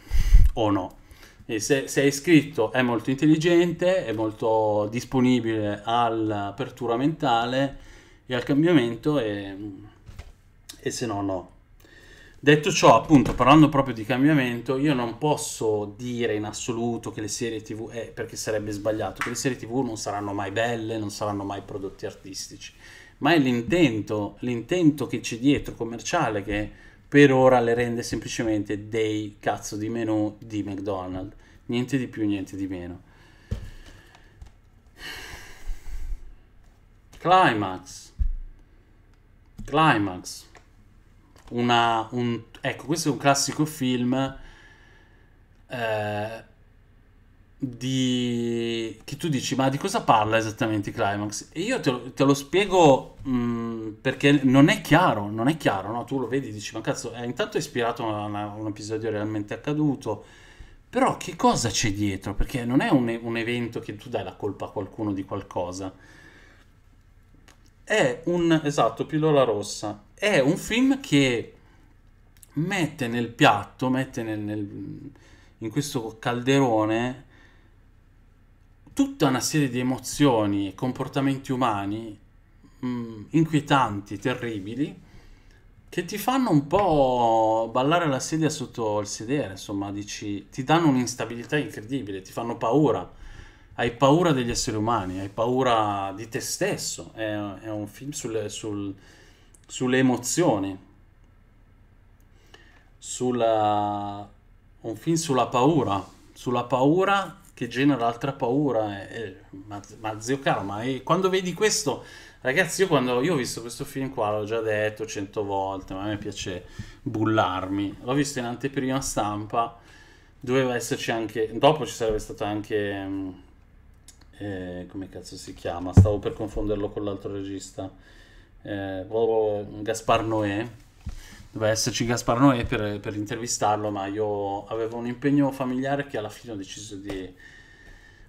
o no. E se, se è iscritto è molto intelligente, è molto disponibile all'apertura mentale e al cambiamento e, e se no no. Detto ciò, appunto, parlando proprio di cambiamento, io non posso dire in assoluto che le serie TV, eh, perché sarebbe sbagliato, che le serie TV non saranno mai belle, non saranno mai prodotti artistici, ma è l'intento, l'intento che c'è dietro commerciale che per ora le rende semplicemente dei cazzo di menù di McDonald's, niente di più, niente di meno. Climax. Climax una... Un, ecco, questo è un classico film eh, di... che tu dici, ma di cosa parla esattamente Climax? E io te, te lo spiego mh, mm, perché non è chiaro, non è chiaro, no? Tu lo vedi e dici, ma cazzo, eh, è intanto ispirato a, una, a un episodio realmente accaduto, però che cosa c'è dietro? Perché non è un, un, evento che tu dai la colpa a qualcuno di qualcosa. È un esatto, pillola rossa è un film che mette nel piatto, mette nel, nel, in questo calderone tutta una serie di emozioni e comportamenti umani mh, mm, inquietanti, terribili, che ti fanno un po' ballare la sedia sotto il sedere, insomma, dici, ti danno un'instabilità incredibile, ti fanno paura. Hai paura degli esseri umani, hai paura di te stesso. È, è un film sul, sul sulle emozioni, sulla, un film sulla paura, sulla paura che genera altra paura, eh, ma, ma zio calma, e quando vedi questo, ragazzi, io quando io ho visto questo film qua, l'ho già detto cento volte, ma a me piace bullarmi, l'ho visto in anteprima stampa, doveva esserci anche, dopo ci sarebbe stato anche... Mm, eh, come cazzo si chiama? Stavo per confonderlo con l'altro regista eh, volevo Gaspar Noè. Doveva esserci Gaspar Noè per, per, intervistarlo, ma io avevo un impegno familiare che alla fine ho deciso di...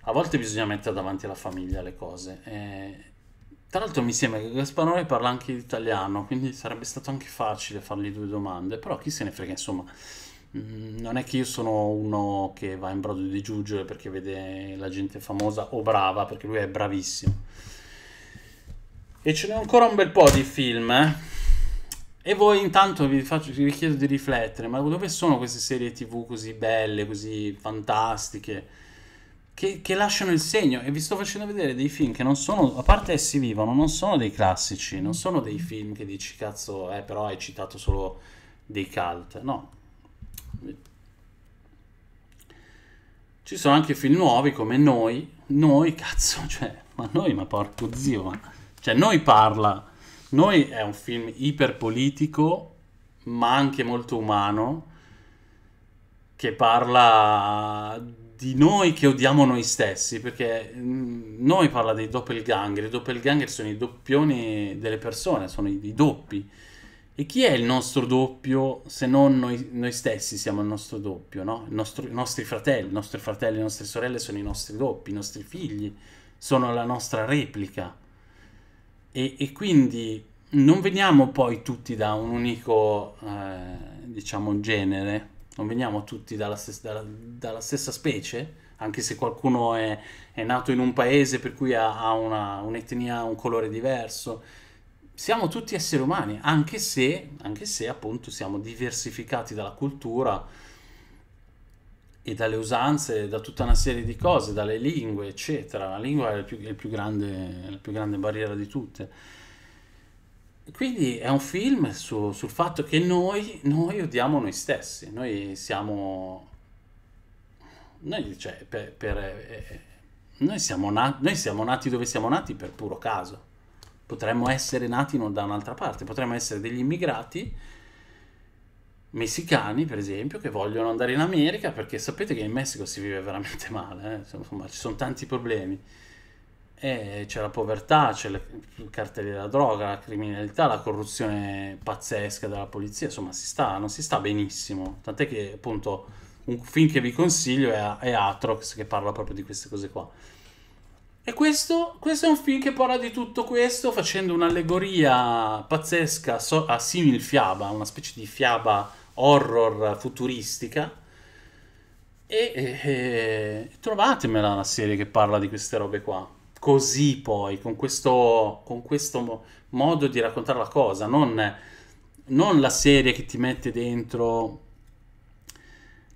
A volte bisogna mettere davanti alla famiglia le cose. E... Eh, tra l'altro mi sembra che Gaspar Noè parla anche italiano, quindi sarebbe stato anche facile fargli due domande, però chi se ne frega, insomma mm, non è che io sono uno che va in brodo di giuggiole perché vede la gente famosa o brava, perché lui è bravissimo. E ce n'è ancora un bel po' di film, eh? E voi intanto vi, faccio, vi, chiedo di riflettere, ma dove sono queste serie tv così belle, così fantastiche, che, che, lasciano il segno? E vi sto facendo vedere dei film che non sono, a parte essi vivono, non sono dei classici, non sono dei film che dici cazzo, eh, però hai citato solo dei cult, no. Ci sono anche film nuovi come Noi, Noi, cazzo, (laughs) cioè, ma Noi, ma porco zio, ma... Cioè, Noi parla, Noi è un film iperpolitico, ma anche molto umano, che parla di noi che odiamo noi stessi, perché mm, noi parla dei doppelganger, i doppelganger sono i doppioni delle persone, sono i, i doppi. E chi è il nostro doppio se non noi, noi stessi siamo il nostro doppio, no? il nostro, I nostri fratelli, i nostri fratelli, le nostre sorelle sono i nostri doppi, i nostri figli sono la nostra replica e, e quindi non veniamo poi tutti da un unico, eh, diciamo, genere, non veniamo tutti dalla stessa, dalla, dalla stessa specie, anche se qualcuno è, è, nato in un paese per cui ha, ha una, un'etnia, un colore diverso. Siamo tutti esseri umani, anche se, anche se appunto siamo diversificati dalla cultura, e dalle usanze, da tutta una serie di cose, dalle lingue, eccetera. La lingua è, più, è più grande, la più grande barriera di tutte. Quindi è un film su, sul fatto che noi, noi, odiamo noi stessi, noi siamo... Noi, cioè, per, per, eh, noi, siamo nati, noi siamo nati dove siamo nati per puro caso. Potremmo essere nati da un'altra parte, potremmo essere degli immigrati messicani, per esempio, che vogliono andare in America perché sapete che in Messico si vive veramente male, eh? insomma ci sono tanti problemi. E c'è la povertà, c'è le cartelle della droga, la criminalità, la corruzione pazzesca della polizia, insomma si sta, non si sta benissimo, tant'è che appunto un film che vi consiglio è, è Atrox che parla proprio di queste cose qua. E questo, questo, è un film che parla di tutto questo facendo un'allegoria pazzesca a Simil Fiaba, una specie di fiaba horror futuristica. E, e, e, trovatemela una serie che parla di queste robe qua. Così poi, con questo, con questo modo di raccontare la cosa, non, non la serie che ti mette dentro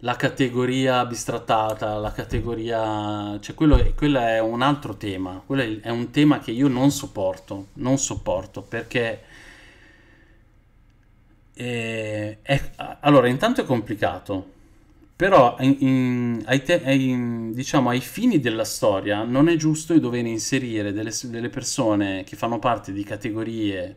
la categoria bistrattata, la categoria... Cioè, quello, quello è un altro tema, quello è, è un tema che io non sopporto, non sopporto, perché eh, è, allora, intanto è complicato, però in, in, ai, te, in, diciamo, ai, fini della storia non è giusto di dover inserire delle, delle persone che fanno parte di categorie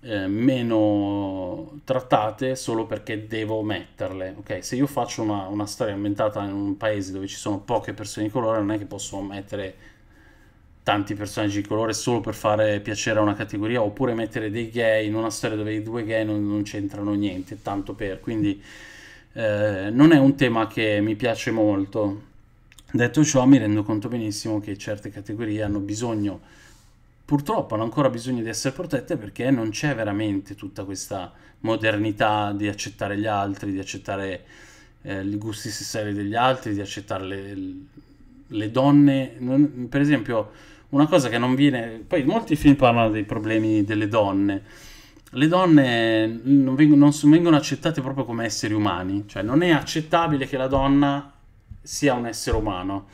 eh, meno trattate solo perché devo metterle. Ok, se io faccio una, una storia ambientata in un paese dove ci sono poche persone di colore, non è che posso mettere tanti personaggi di colore solo per fare piacere a una categoria oppure mettere dei gay in una storia dove i due gay non, non c'entrano niente, tanto per. Quindi eh, non è un tema che mi piace molto. Detto ciò mi rendo conto benissimo che certe categorie hanno bisogno, purtroppo hanno ancora bisogno di essere protette perché non c'è veramente tutta questa modernità di accettare gli altri, di accettare eh, i gusti sessuali degli altri, di accettare le, le donne, non, per esempio, una cosa che non viene, poi molti film parlano dei problemi delle donne, le donne non vengono, non vengono accettate proprio come esseri umani, cioè non è accettabile che la donna sia un essere umano.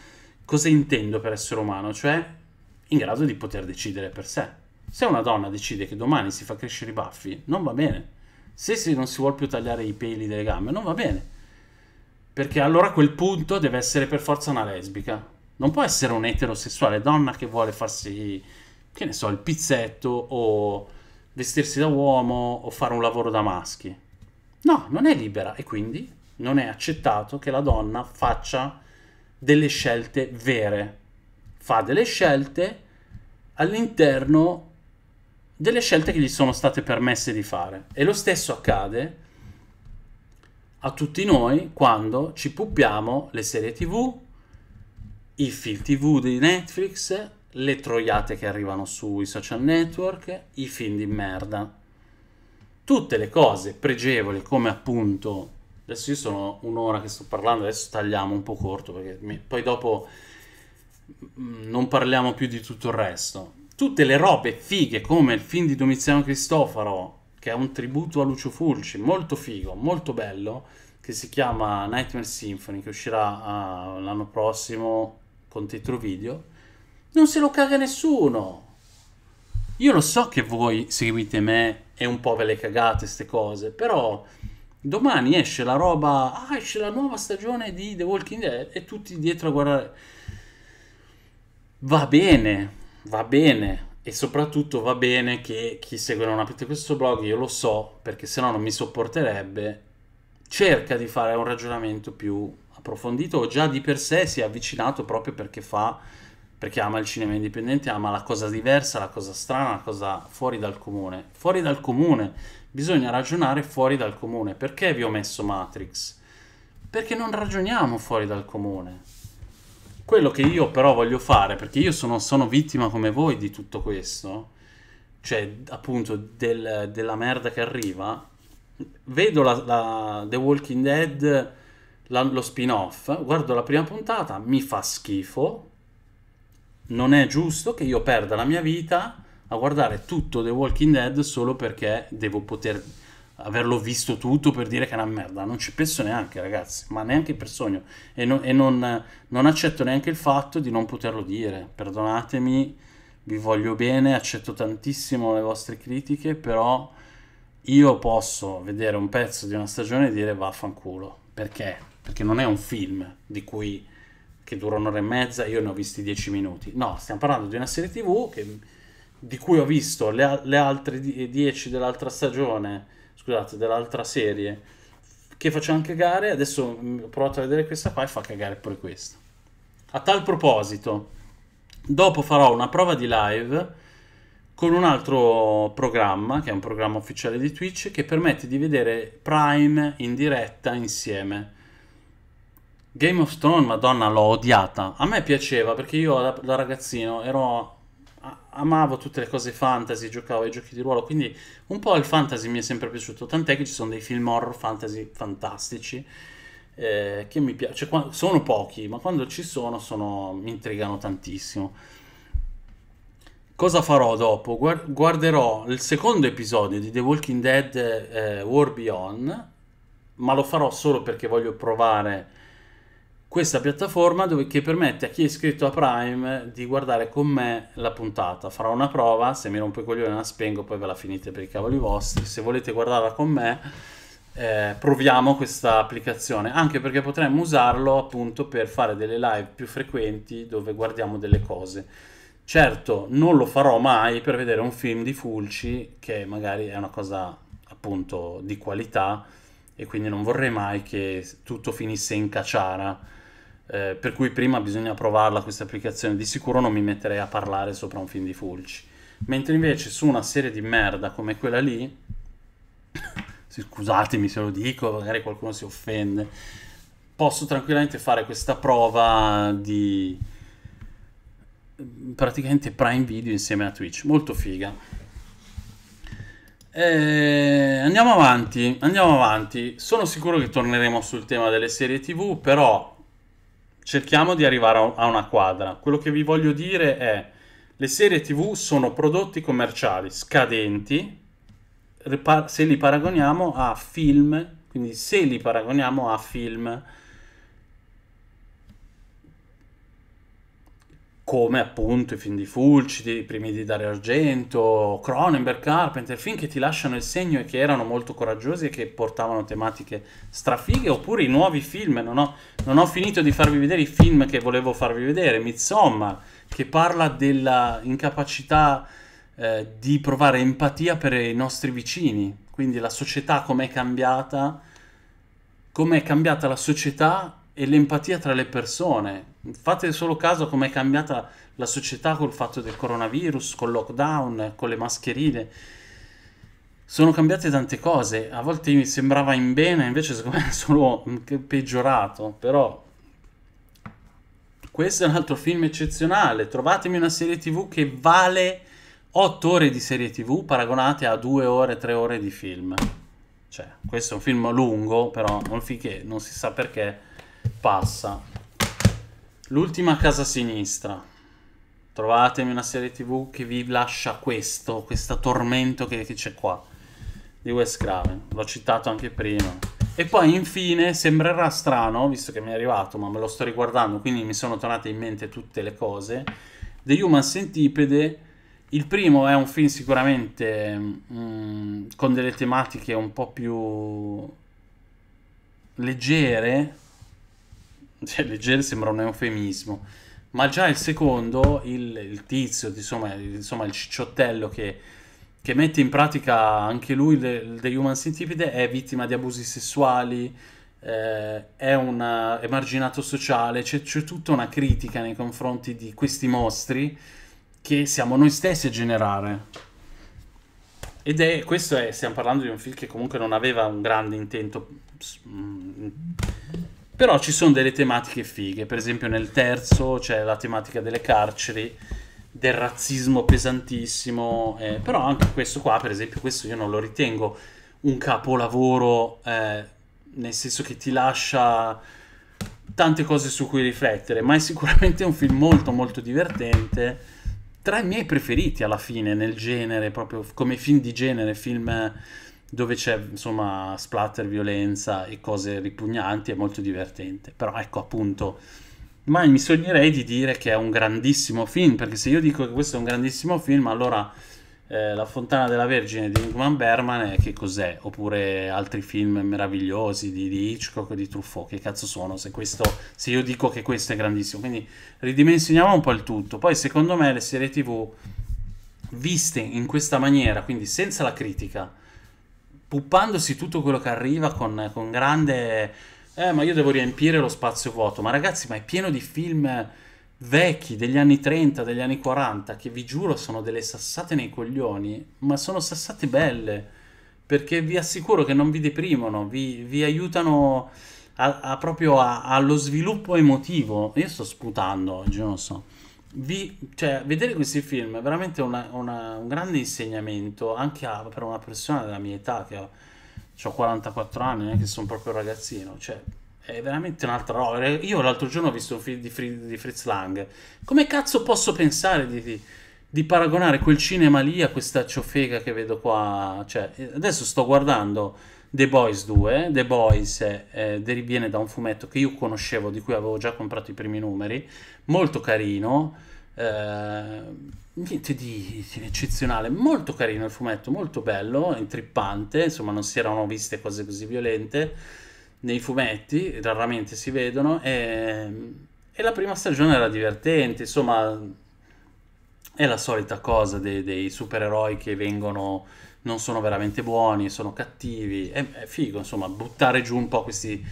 Cosa intendo per essere umano? Cioè in grado di poter decidere per sé. Se una donna decide che domani si fa crescere i baffi, non va bene. Se si non si vuole più tagliare i peli delle gambe, non va bene perché allora a quel punto deve essere per forza una lesbica. Non può essere un eterosessuale donna che vuole farsi, che ne so, il pizzetto o vestirsi da uomo o fare un lavoro da maschi. No, non è libera e quindi non è accettato che la donna faccia delle scelte vere. Fa delle scelte all'interno delle scelte che gli sono state permesse di fare. E lo stesso accade a tutti noi quando ci puppiamo le serie tv, i film tv di Netflix, le troiate che arrivano sui social network, i film di merda. Tutte le cose pregevoli come appunto... Adesso io sono un'ora che sto parlando, adesso tagliamo un po' corto perché mi, poi dopo mm, non parliamo più di tutto il resto. Tutte le robe fighe come il film di Domiziano Cristoforo che è un tributo a Lucio Fulci, molto figo, molto bello, che si chiama Nightmare Symphony, che uscirà uh, l'anno prossimo con titolo video. Non se lo caga nessuno! Io lo so che voi seguite me e un po' ve le cagate queste cose, però domani esce la roba, ah, esce la nuova stagione di The Walking Dead e tutti dietro a guardare. Va bene, va bene, e soprattutto va bene che chi segue non aprite questo blog, io lo so perché se no non mi sopporterebbe, cerca di fare un ragionamento più approfondito o già di per sé si è avvicinato proprio perché fa perché ama il cinema indipendente, ama la cosa diversa, la cosa strana, la cosa fuori dal comune. Fuori dal comune, bisogna ragionare fuori dal comune. Perché vi ho messo Matrix? Perché non ragioniamo fuori dal comune. Quello che io però voglio fare, perché io sono, sono vittima come voi di tutto questo, cioè appunto del, della merda che arriva, vedo la, la The Walking Dead, la, lo spin-off, guardo la prima puntata, mi fa schifo, non è giusto che io perda la mia vita a guardare tutto The Walking Dead solo perché devo poter averlo visto tutto per dire che è una merda. Non ci penso neanche, ragazzi, ma neanche per sogno. E, no, e non, non, accetto neanche il fatto di non poterlo dire. Perdonatemi, vi voglio bene, accetto tantissimo le vostre critiche, però io posso vedere un pezzo di una stagione e dire vaffanculo. Perché? Perché non è un film di cui che dura un'ora e mezza, io ne ho visti dieci minuti. No, stiamo parlando di una serie TV che, di cui ho visto le, le altre dieci dell'altra stagione scusate, dell'altra serie che anche gare. adesso ho mm, provato a vedere questa qua e fa cagare pure questa. A tal proposito, dopo farò una prova di live con un altro programma, che è un programma ufficiale di Twitch, che permette di vedere Prime in diretta insieme. Game of Thrones, madonna, l'ho odiata. A me piaceva perché io da, da ragazzino ero amavo tutte le cose fantasy, giocavo ai giochi di ruolo, quindi un po' il fantasy mi è sempre piaciuto, tant'è che ci sono dei film horror fantasy fantastici eh, che mi piacciono, sono pochi, ma quando ci sono, sono mi intrigano tantissimo. Cosa farò dopo? Guarderò il secondo episodio di The Walking Dead eh, War Beyond, ma lo farò solo perché voglio provare questa piattaforma dove, che permette a chi è iscritto a Prime di guardare con me la puntata. Farò una prova, se mi rompo i coglioni la spengo, poi ve la finite per i cavoli vostri. Se volete guardarla con me, eh, proviamo questa applicazione, anche perché potremmo usarlo appunto per fare delle live più frequenti dove guardiamo delle cose. Certo, non lo farò mai per vedere un film di Fulci, che magari è una cosa appunto di qualità, e quindi non vorrei mai che tutto finisse in caciara eh, per cui prima bisogna provarla questa applicazione, di sicuro non mi metterei a parlare sopra un film di Fulci. Mentre invece su una serie di merda come quella lì, (coughs) scusatemi se lo dico, magari qualcuno si offende, posso tranquillamente fare questa prova di praticamente Prime Video insieme a Twitch, molto figa. Eh, andiamo avanti, andiamo avanti. Sono sicuro che torneremo sul tema delle serie TV, però cerchiamo di arrivare a una quadra. Quello che vi voglio dire è le serie TV sono prodotti commerciali scadenti se li paragoniamo a film, quindi se li paragoniamo a film come appunto i film di Fulcidi, i primi di Dario Argento, Cronenberg, Carpenter, film che ti lasciano il segno e che erano molto coraggiosi e che portavano tematiche strafighe, oppure i nuovi film, non ho, non ho finito di farvi vedere i film che volevo farvi vedere, Midsommar, che parla della incapacità eh, di provare empatia per i nostri vicini, quindi la società com'è cambiata, com'è cambiata la società e l'empatia tra le persone. Fate solo caso come è cambiata la società col fatto del coronavirus, col lockdown, con le mascherine. Sono cambiate tante cose, a volte mi sembrava in bene, invece secondo me è solo peggiorato, però questo è un altro film eccezionale, trovatemi una serie tv che vale 8 ore di serie tv paragonate a 2 ore, 3 ore di film. Cioè, questo è un film lungo, però un film non si sa perché passa. L'ultima casa sinistra. Trovatemi una serie tv che vi lascia questo, questo tormento che c'è qua. Di Wes Craven, l'ho citato anche prima. E poi infine, sembrerà strano, visto che mi è arrivato, ma me lo sto riguardando, quindi mi sono tornate in mente tutte le cose. The Human Centipede, il primo è un film sicuramente mh, mm, con delle tematiche un po' più leggere, cioè, leggero sembra un eufemismo, ma già il secondo, il, il tizio, insomma, il, insomma, il cicciottello che, che, mette in pratica anche lui le, The Human Centipede, è vittima di abusi sessuali, eh, è un emarginato sociale, c'è, c'è tutta una critica nei confronti di questi mostri che siamo noi stessi a generare. Ed è, questo è, stiamo parlando di un film che comunque non aveva un grande intento mm, però ci sono delle tematiche fighe, per esempio nel terzo c'è la tematica delle carceri, del razzismo pesantissimo, eh, però anche questo qua, per esempio, questo io non lo ritengo un capolavoro, eh, nel senso che ti lascia tante cose su cui riflettere, ma è sicuramente un film molto molto divertente, tra i miei preferiti alla fine nel genere, proprio come film di genere, film... Eh, dove c'è insomma splatter, violenza e cose ripugnanti, è molto divertente. Però ecco appunto, ma mi sognerei di dire che è un grandissimo film, perché se io dico che questo è un grandissimo film, allora eh, La Fontana della Vergine di Ingman Berman è che cos'è? Oppure altri film meravigliosi di, di Hitchcock e di Truffaut, che cazzo sono se, questo, se io dico che questo è grandissimo? Quindi ridimensioniamo un po' il tutto. Poi secondo me le serie tv viste in questa maniera, quindi senza la critica, puppandosi tutto quello che arriva con, con grande... Eh, ma io devo riempire lo spazio vuoto. Ma ragazzi, ma è pieno di film vecchi degli anni 30, degli anni 40, che vi giuro sono delle sassate nei coglioni, ma sono sassate belle, perché vi assicuro che non vi deprimono, vi, vi aiutano a, a proprio a, allo sviluppo emotivo. Io sto sputando oggi, non so vi, cioè, vedere questi film è veramente una, una, un grande insegnamento anche a, per una persona della mia età che ho, ho 44 anni, eh, che sono proprio ragazzino. Cioè, è veramente un'altra roba. Io l'altro giorno ho visto un film di, Fri- di Fritz Lang. Come cazzo posso pensare di, di, di, paragonare quel cinema lì a questa ciofega che vedo qua? Cioè, adesso sto guardando The Boys 2, The Boys eh, deriviene da un fumetto che io conoscevo, di cui avevo già comprato i primi numeri, molto carino, eh, niente di, di, eccezionale, molto carino il fumetto, molto bello, intrippante, insomma non si erano viste cose così violente nei fumetti, raramente si vedono, e, e la prima stagione era divertente, insomma è la solita cosa dei, dei supereroi che vengono non sono veramente buoni, sono cattivi. È, è figo, insomma, buttare giù un po' questi,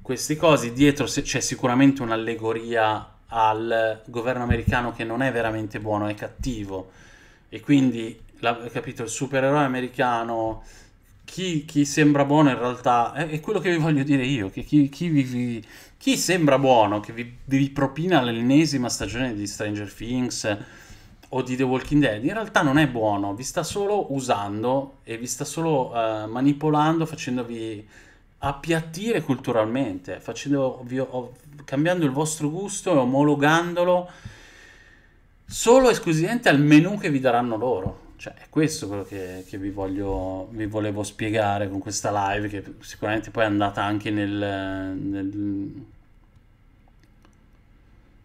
questi cosi. Dietro c'è sicuramente un'allegoria al governo americano che non è veramente buono, è cattivo. E quindi, la, capito, il supereroe americano... Chi, chi, sembra buono in realtà è, è, quello che vi voglio dire io, che chi, chi, vi, chi sembra buono, che vi, vi propina l'ennesima stagione di Stranger Things, o di The Walking Dead, in realtà non è buono, vi sta solo usando e vi sta solo uh, manipolando, facendovi appiattire culturalmente, facendovi, o, cambiando il vostro gusto e omologandolo solo e esclusivamente al menu che vi daranno loro. Cioè, è questo quello che, che vi, voglio, vi, volevo spiegare con questa live, che sicuramente poi è andata anche nel, nel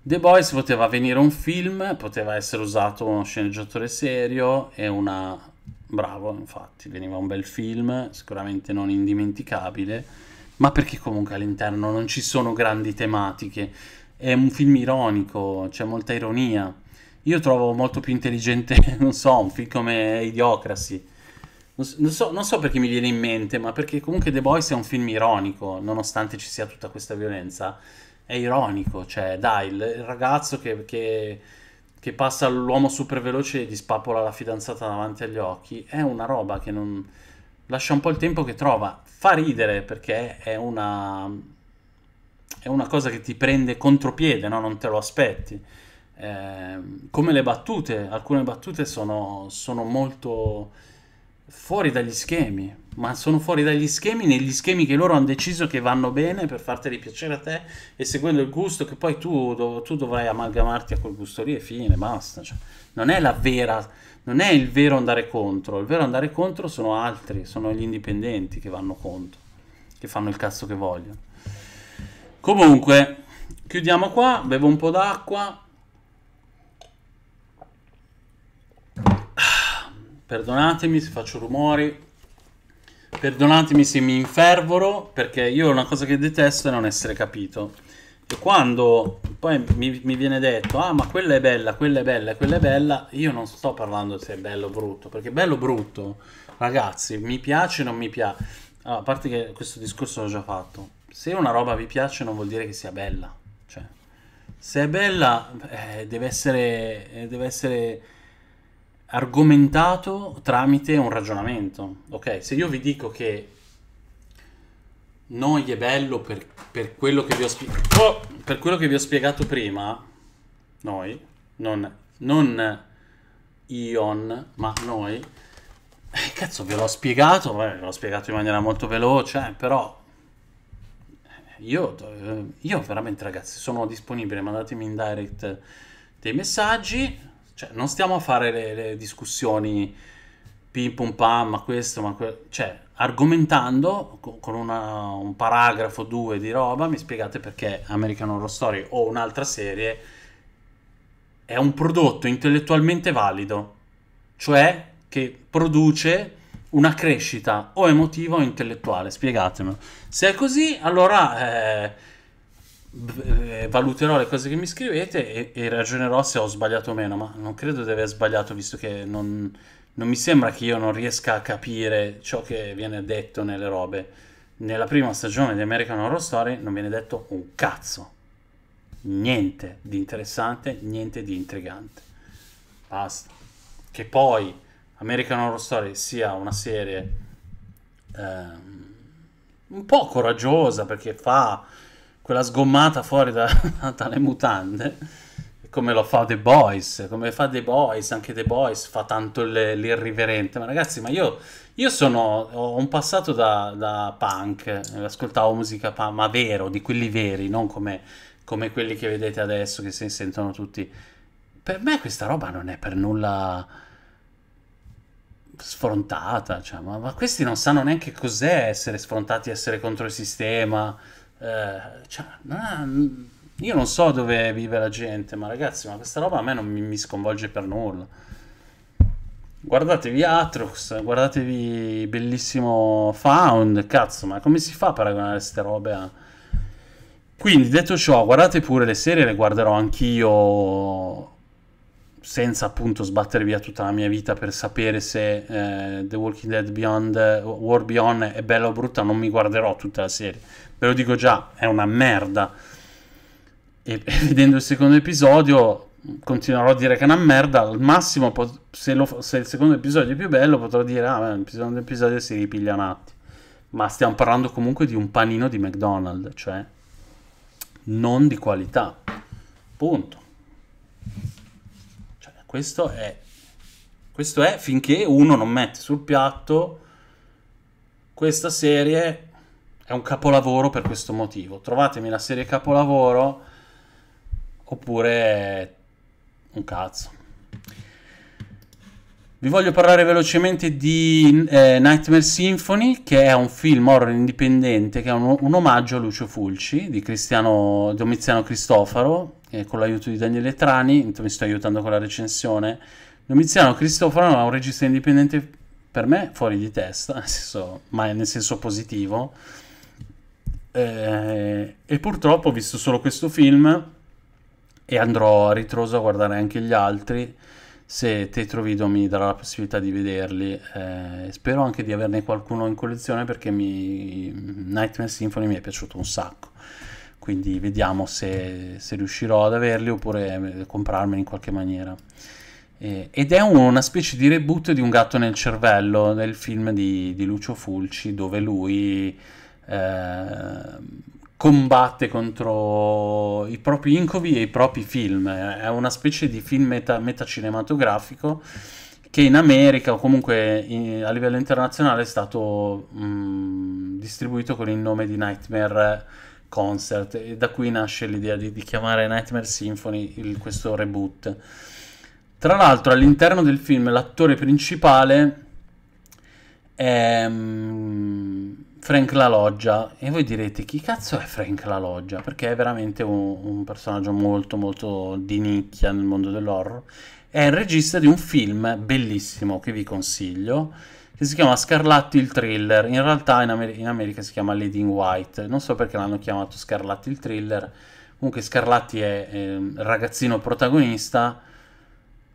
The Boys poteva venire un film, poteva essere usato uno sceneggiatore serio e una... Bravo, infatti, veniva un bel film, sicuramente non indimenticabile, ma perché comunque all'interno non ci sono grandi tematiche. È un film ironico, c'è molta ironia. Io trovo molto più intelligente, (laughs) non so, un film come Idiocracy. Non so, non so, perché mi viene in mente, ma perché comunque The Boys è un film ironico, nonostante ci sia tutta questa violenza è ironico, cioè dai, il ragazzo che, che, che passa l'uomo super veloce e gli spappola la fidanzata davanti agli occhi, è una roba che non... lascia un po' il tempo che trova, fa ridere perché è una... è una cosa che ti prende contropiede, no? non te lo aspetti. Eh, come le battute, alcune battute sono, sono molto fuori dagli schemi, ma sono fuori dagli schemi, negli schemi che loro hanno deciso che vanno bene per farteli piacere a te e seguendo il gusto che poi tu, do, tu dovrai amalgamarti a quel gusto lì e fine, basta. Cioè, non è la vera, non è il vero andare contro, il vero andare contro sono altri, sono gli indipendenti che vanno contro, che fanno il cazzo che vogliono. Comunque, chiudiamo qua, bevo un po' d'acqua. Ah, perdonatemi se faccio rumori. Perdonatemi se mi infervoro, perché io una cosa che detesto è non essere capito. E quando poi mi, mi viene detto, ah ma quella è bella, quella è bella, quella è bella, io non sto parlando se è bello o brutto, perché bello o brutto, ragazzi, mi piace o non mi piace. Allora, a parte che questo discorso l'ho già fatto, se una roba vi piace non vuol dire che sia bella. Cioè, se è bella, eh, deve essere... Eh, deve essere argomentato tramite un ragionamento. Ok, se io vi dico che noi è bello per, per, quello spie- oh, per, quello che vi ho spiegato prima, noi, non, non Ion, ma noi, eh, cazzo ve l'ho spiegato, beh, ve l'ho spiegato in maniera molto veloce, eh, però eh, io, eh, io veramente ragazzi sono disponibile, mandatemi in direct dei messaggi cioè, non stiamo a fare le, le discussioni pim pum pam, ma questo, ma quello. Cioè, argomentando con una, un paragrafo o due di roba, mi spiegate perché American Horror Story o un'altra serie è un prodotto intellettualmente valido, cioè che produce una crescita o emotiva o intellettuale. Spiegatemelo. Se è così, allora. Eh, eh, valuterò le cose che mi scrivete e, e, ragionerò se ho sbagliato o meno, ma non credo di aver sbagliato visto che non, non, mi sembra che io non riesca a capire ciò che viene detto nelle robe. Nella prima stagione di American Horror Story non viene detto un cazzo, niente di interessante, niente di intrigante. Basta. Che poi American Horror Story sia una serie ehm, un po' coraggiosa perché fa quella sgommata fuori da, (laughs) dalle mutande, come lo fa The Boys, come fa The Boys, anche The Boys fa tanto l'irriverente, ma ragazzi, ma io, io sono, ho un passato da, da punk, ascoltavo musica punk, ma vero, di quelli veri, non come, come quelli che vedete adesso, che si sentono tutti. Per me questa roba non è per nulla sfrontata, cioè, ma, ma questi non sanno neanche cos'è essere sfrontati, essere contro il sistema, eh, cioè, non io non so dove vive la gente, ma ragazzi, ma questa roba a me non mi, mi sconvolge per nulla. Guardatevi Atrox, guardatevi bellissimo Found, cazzo, ma come si fa a paragonare queste robe a... Quindi, detto ciò, guardate pure le serie, le guarderò anch'io senza appunto sbattere via tutta la mia vita per sapere se eh, The Walking Dead Beyond, War Beyond è bella o brutta, non mi guarderò tutta la serie. Ve lo dico già, è una merda. E, e (laughs) vedendo il secondo episodio continuerò a dire che è una merda, al massimo se, lo, se, il secondo episodio è più bello potrò dire ah, il secondo episodio si ripiglia un attimo. Ma stiamo parlando comunque di un panino di McDonald's, cioè non di qualità. Punto. Questo è, questo è finché uno non mette sul piatto questa serie è un capolavoro per questo motivo. Trovatemi la serie capolavoro oppure un cazzo. Vi voglio parlare velocemente di eh, Nightmare Symphony, che è un film horror indipendente, che è un, un omaggio a Lucio Fulci di Cristiano, Domiziano Cristofaro, eh, con l'aiuto di Daniele Trani, mi sto aiutando con la recensione. Nomiziano Cristofano è un regista indipendente per me fuori di testa, (laughs) nel senso, ma nel senso positivo. Eh, e purtroppo ho visto solo questo film e andrò a ritroso a guardare anche gli altri se Tetrovido mi darà la possibilità di vederli. Eh, spero anche di averne qualcuno in collezione perché mi... Nightmare Symphony mi è piaciuto un sacco quindi vediamo se, se riuscirò ad averli oppure eh, comprarmeli in qualche maniera ed è una specie di reboot di Un gatto nel cervello, del film di, di Lucio Fulci, dove lui eh, combatte contro i propri incubi e i propri film. È una specie di film meta, metacinematografico che in America o comunque in, a livello internazionale è stato mh, mm, distribuito con il nome di Nightmare concert e da qui nasce l'idea di, di chiamare Nightmare Symphony il, questo reboot. Tra l'altro all'interno del film l'attore principale è mm, Frank La Loggia e voi direte chi cazzo è Frank La Loggia? Perché è veramente un, un personaggio molto molto di nicchia nel mondo dell'horror. È il regista di un film bellissimo che vi consiglio che si chiama Scarlatti il Thriller, in realtà in, Amer in America si chiama Lady in White, non so perché l'hanno chiamato Scarlatti il Thriller, comunque Scarlatti è il ragazzino protagonista.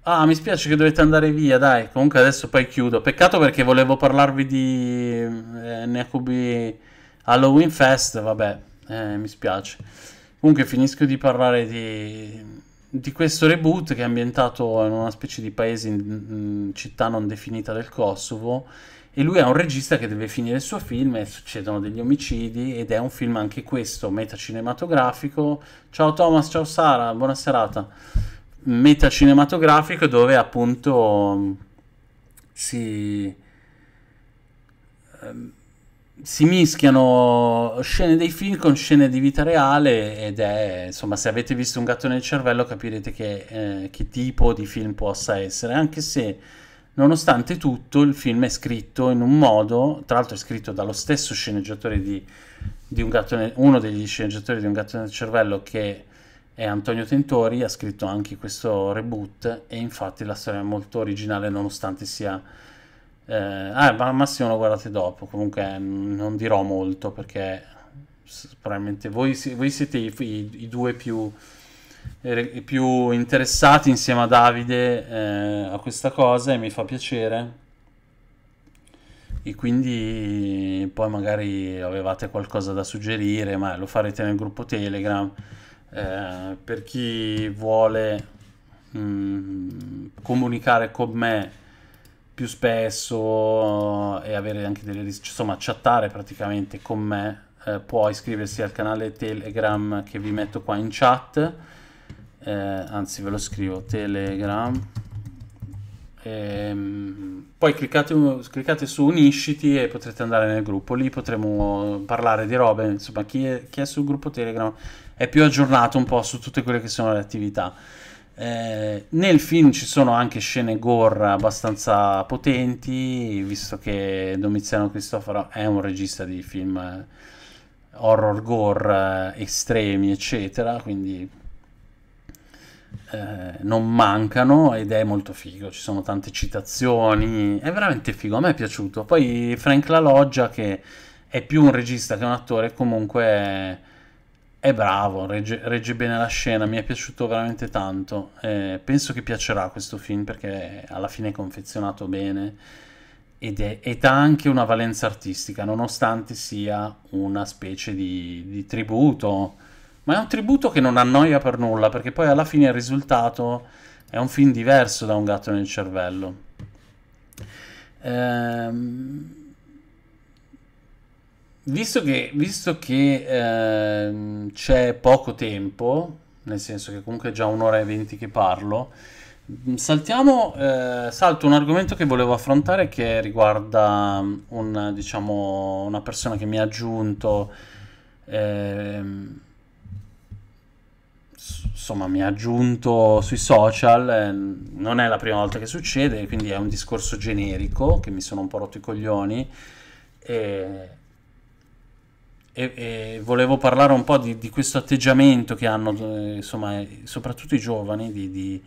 Ah, mi spiace che dovete andare via, dai, comunque adesso poi chiudo, peccato perché volevo parlarvi di eh, Nekubi Halloween Fest, vabbè, eh, mi spiace. Comunque finisco di parlare di di questo reboot che è ambientato in una specie di paese, in, in città non definita del Kosovo, e lui è un regista che deve finire il suo film e succedono degli omicidi ed è un film anche questo metacinematografico. Ciao Thomas, ciao Sara, buona serata. Metacinematografico dove appunto si ehm, si mischiano scene dei film con scene di vita reale ed è, insomma, se avete visto un gatto nel cervello capirete che, eh, che tipo di film possa essere, anche se nonostante tutto il film è scritto in un modo, tra l'altro è scritto dallo stesso sceneggiatore di, di un gatto nel, uno degli sceneggiatori di un gatto nel cervello che è Antonio Tentori, ha scritto anche questo reboot e infatti la storia è molto originale nonostante sia eh, ah, ma Massimo lo guardate dopo, comunque non dirò molto perché probabilmente voi, voi siete i, i, i due più, i più, interessati insieme a Davide eh, a questa cosa e mi fa piacere. E quindi poi magari avevate qualcosa da suggerire, ma lo farete nel gruppo Telegram. Eh, per chi vuole mh, mm, comunicare con me più spesso eh, e avere anche delle cioè, insomma chattare praticamente con me eh, può iscriversi al canale Telegram che vi metto qua in chat eh, anzi ve lo scrivo Telegram e, ehm, poi cliccate, cliccate, su unisciti e potrete andare nel gruppo lì potremo parlare di robe insomma chi è, chi è sul gruppo Telegram è più aggiornato un po' su tutte quelle che sono le attività eh, nel film ci sono anche scene gore abbastanza potenti, visto che Domiziano Cristoforo è un regista di film eh, horror gore eh, estremi, eccetera, quindi eh, non mancano ed è molto figo, ci sono tante citazioni, è veramente figo, a me è piaciuto. Poi Frank La Loggia che è più un regista che un attore, comunque è bravo, regge, regge, bene la scena, mi è piaciuto veramente tanto. Eh, penso che piacerà questo film perché alla fine è confezionato bene ed, è, ed ha anche una valenza artistica, nonostante sia una specie di, di, tributo. Ma è un tributo che non annoia per nulla perché poi alla fine il risultato è un film diverso da Un gatto nel cervello. Ehm visto che, visto che ehm, c'è poco tempo, nel senso che comunque è già un'ora e venti che parlo, mm, saltiamo, eh, salto un argomento che volevo affrontare che riguarda mm, un, diciamo, una persona che mi ha aggiunto, ehm, insomma mi ha aggiunto sui social, eh, non è la prima volta che succede, quindi è un discorso generico che mi sono un po' rotto i coglioni. E e, e volevo parlare un po' di, di questo atteggiamento che hanno, eh, insomma, eh, soprattutto i giovani, di, di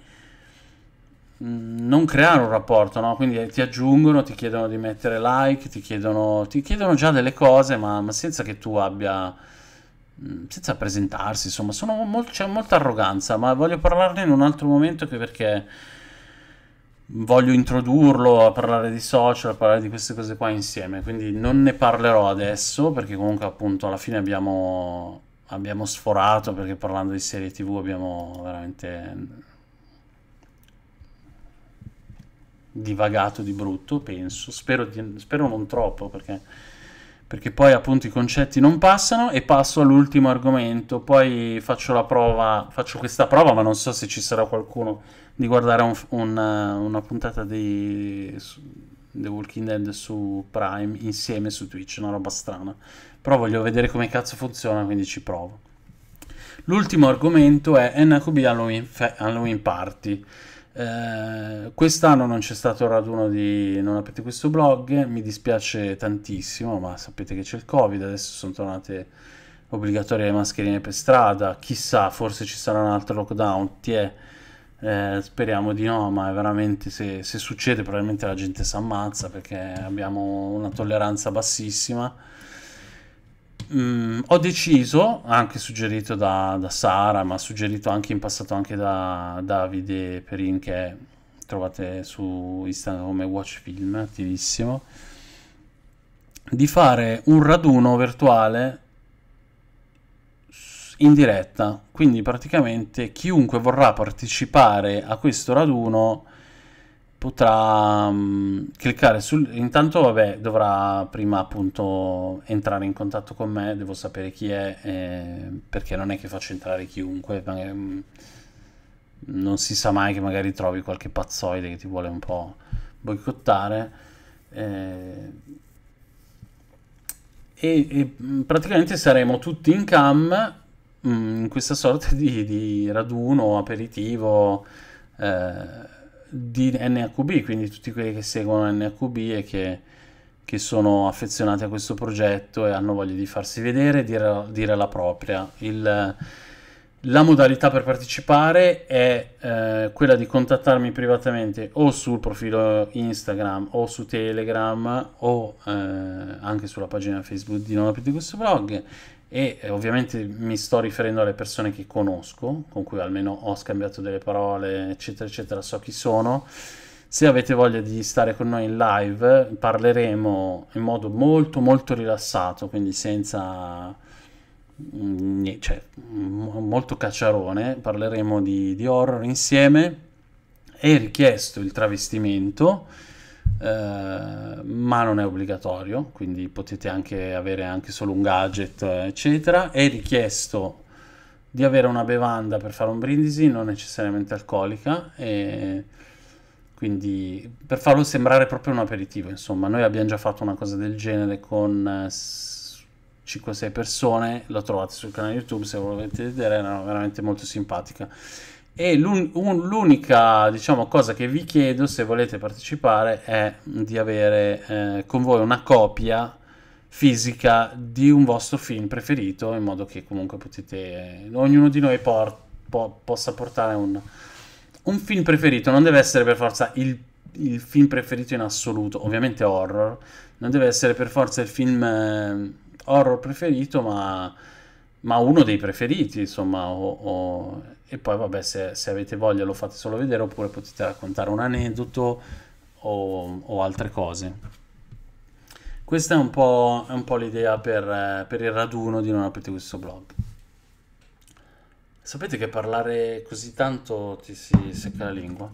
mm, non creare un rapporto, no? quindi eh, ti aggiungono, ti chiedono di mettere like, ti chiedono, ti chiedono già delle cose, ma, ma, senza che tu abbia, mm, senza presentarsi, insomma, mol- c'è molta arroganza, ma voglio parlarne in un altro momento perché voglio introdurlo a parlare di social, a parlare di queste cose qua insieme, quindi non ne parlerò adesso perché comunque appunto alla fine abbiamo, abbiamo sforato perché parlando di serie tv abbiamo veramente divagato di brutto, penso, spero, di, spero non troppo perché perché poi appunto i concetti non passano e passo all'ultimo argomento, poi faccio la prova, faccio questa prova, ma non so se ci sarà qualcuno di guardare un, un, eh, una puntata di su, The Walking Dead su Prime insieme su Twitch, una roba strana. Però voglio vedere come cazzo funziona, quindi ci provo. L'ultimo argomento è NQB Halloween, Fe Halloween Party. Eh, quest'anno non c'è stato il raduno di Non aprite questo blog, mi dispiace tantissimo, ma sapete che c'è il Covid, adesso sono tornate obbligatorie le mascherine per strada, chissà, forse ci sarà un altro lockdown, ti è, eh, speriamo di no, ma veramente se, se succede probabilmente la gente si ammazza perché abbiamo una tolleranza bassissima Mm, ho deciso, anche suggerito da, da, Sara, ma suggerito anche in passato anche da Davide Perin, che trovate su Instagram come Watchfilm, attivissimo, di fare un raduno virtuale in diretta. Quindi praticamente chiunque vorrà partecipare a questo raduno potrà um, cliccare sul... Intanto, vabbè, dovrà prima appunto entrare in contatto con me, devo sapere chi è, eh, perché non è che faccio entrare chiunque, magari, mh, mm, non si sa mai che magari trovi qualche pazzoide che ti vuole un po' boicottare. Eh, e, e, mm, praticamente saremo tutti in cam, mh, in questa sorta di, di raduno, aperitivo... Eh, di NHB, quindi tutti quelli che seguono NHB e che, che, sono affezionati a questo progetto e hanno voglia di farsi vedere e dire, dire la propria. Il, la modalità per partecipare è eh, quella di contattarmi privatamente o sul profilo Instagram o su Telegram o eh, anche sulla pagina Facebook di Non aprite questo blog e eh, ovviamente mi sto riferendo alle persone che conosco, con cui almeno ho scambiato delle parole, eccetera, eccetera, so chi sono. Se avete voglia di stare con noi in live, parleremo in modo molto, molto rilassato, quindi senza... Mm, cioè, molto cacciarone, parleremo di, di horror insieme. È richiesto il travestimento eh, ma non è obbligatorio, quindi potete anche avere anche solo un gadget, eccetera. È richiesto di avere una bevanda per fare un brindisi, non necessariamente alcolica, e quindi per farlo sembrare proprio un aperitivo, insomma, noi abbiamo già fatto una cosa del genere con 5-6 eh, persone, la trovate sul canale YouTube se volete vedere, era veramente molto simpatica e l'unica diciamo, cosa che vi chiedo se volete partecipare è di avere eh, con voi una copia fisica di un vostro film preferito in modo che comunque potete eh, ognuno di noi por po possa portare un, un, film preferito non deve essere per forza il, il, film preferito in assoluto ovviamente horror non deve essere per forza il film eh, horror preferito ma, ma uno dei preferiti insomma o, o e poi vabbè se, se, avete voglia lo fate solo vedere oppure potete raccontare un aneddoto o, o altre cose. Questa è un po', po l'idea per, eh, per, il raduno di Non aprire questo blog. Sapete che parlare così tanto ti si secca la lingua?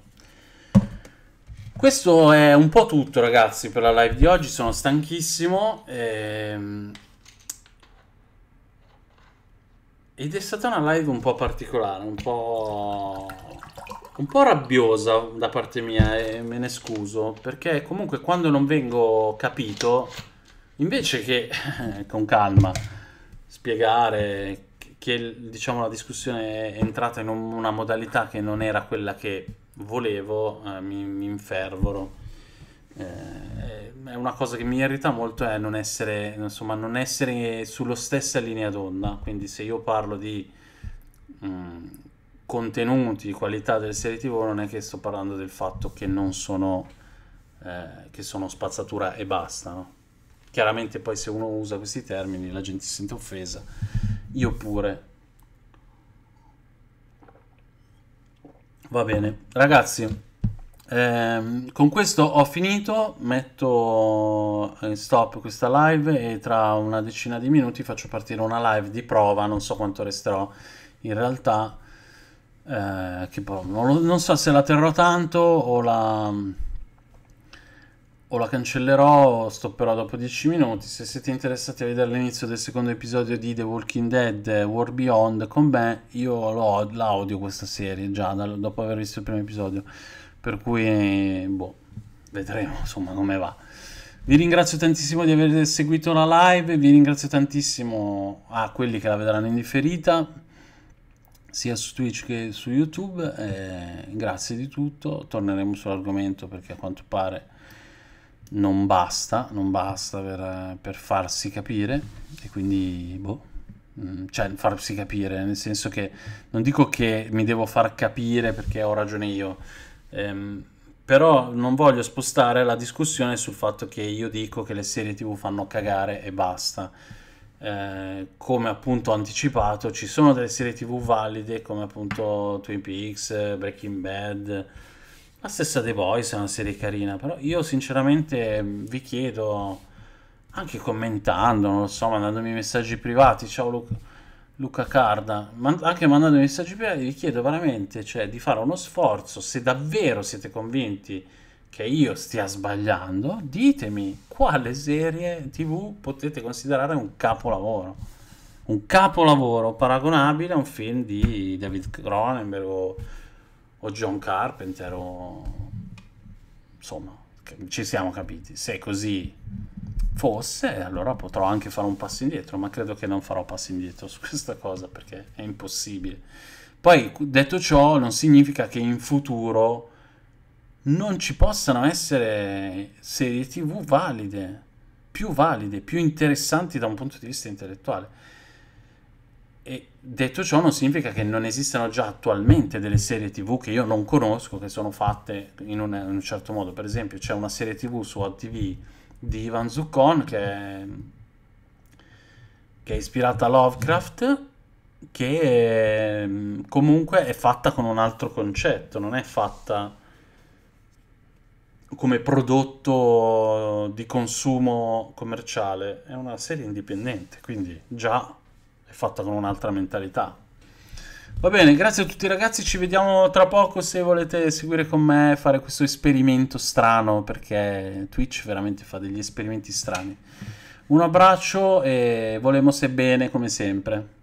Questo è un po' tutto ragazzi per la live di oggi, sono stanchissimo. Ehm Ed è stata una live un po' particolare, un po'... un po' rabbiosa da parte mia e me ne scuso, perché comunque quando non vengo capito, invece che (laughs) con calma spiegare che diciamo, la discussione è entrata in un, una modalità che non era quella che volevo, eh, mi, mi infervoro eh, è una cosa che mi irrita molto è non essere, insomma, non essere sulla stessa linea d'onda. Quindi se io parlo di mh, mm, contenuti, qualità delle serie TV, non è che sto parlando del fatto che non sono, eh, che sono spazzatura e basta. No? Chiaramente poi se uno usa questi termini la gente si sente offesa. Io pure, Va bene, ragazzi, Ehm, con questo ho finito, metto in eh, stop questa live e tra una decina di minuti faccio partire una live di prova, non so quanto resterò in realtà, eh, che poi non, non, so se la terrò tanto o la, o la cancellerò o stopperò dopo 10 minuti, se siete interessati a vedere l'inizio del secondo episodio di The Walking Dead War Beyond con me, io l'audio questa serie già da, dopo aver visto il primo episodio per cui boh, vedremo insomma come va. Vi ringrazio tantissimo di aver seguito la live, vi ringrazio tantissimo a quelli che la vedranno in differita, sia su Twitch che su YouTube, eh, grazie di tutto, torneremo sull'argomento perché a quanto pare non basta, non basta per, per farsi capire e quindi boh, mm, cioè farsi capire, nel senso che non dico che mi devo far capire perché ho ragione io, Ehm, però non voglio spostare la discussione sul fatto che io dico che le serie tv fanno cagare e basta. Eh, come appunto anticipato, ci sono delle serie tv valide come appunto Twin Peaks, Breaking Bad, la stessa The Voice è una serie carina, però io sinceramente ehm, vi chiedo, anche commentando, non lo so, mandandomi messaggi privati, ciao Luca Luca Carda, man- anche mandando messaggi per vi chiedo veramente cioè, di fare uno sforzo, se davvero siete convinti che io stia sbagliando, ditemi quale serie TV potete considerare un capolavoro. Un capolavoro paragonabile a un film di David Cronenberg o, o John Carpenter o... insomma, ci siamo capiti. Se è così Forse allora potrò anche fare un passo indietro, ma credo che non farò passi indietro su questa cosa perché è impossibile. Poi, detto ciò, non significa che in futuro non ci possano essere serie TV valide, più valide, più interessanti da un punto di vista intellettuale. E detto ciò non significa che non esistano già attualmente delle serie TV che io non conosco, che sono fatte in un, in un certo modo. Per esempio c'è una serie TV su OTV di Ivan Zuccon che è, che è ispirata a Lovecraft che è, ehm, comunque è fatta con un altro concetto, non è fatta come prodotto di consumo commerciale, è una serie indipendente, quindi già è fatta con un'altra mentalità. Va bene, grazie a tutti ragazzi, ci vediamo tra poco se volete seguire con me fare questo esperimento strano, perché Twitch veramente fa degli esperimenti strani. Un abbraccio e volemo se bene come sempre.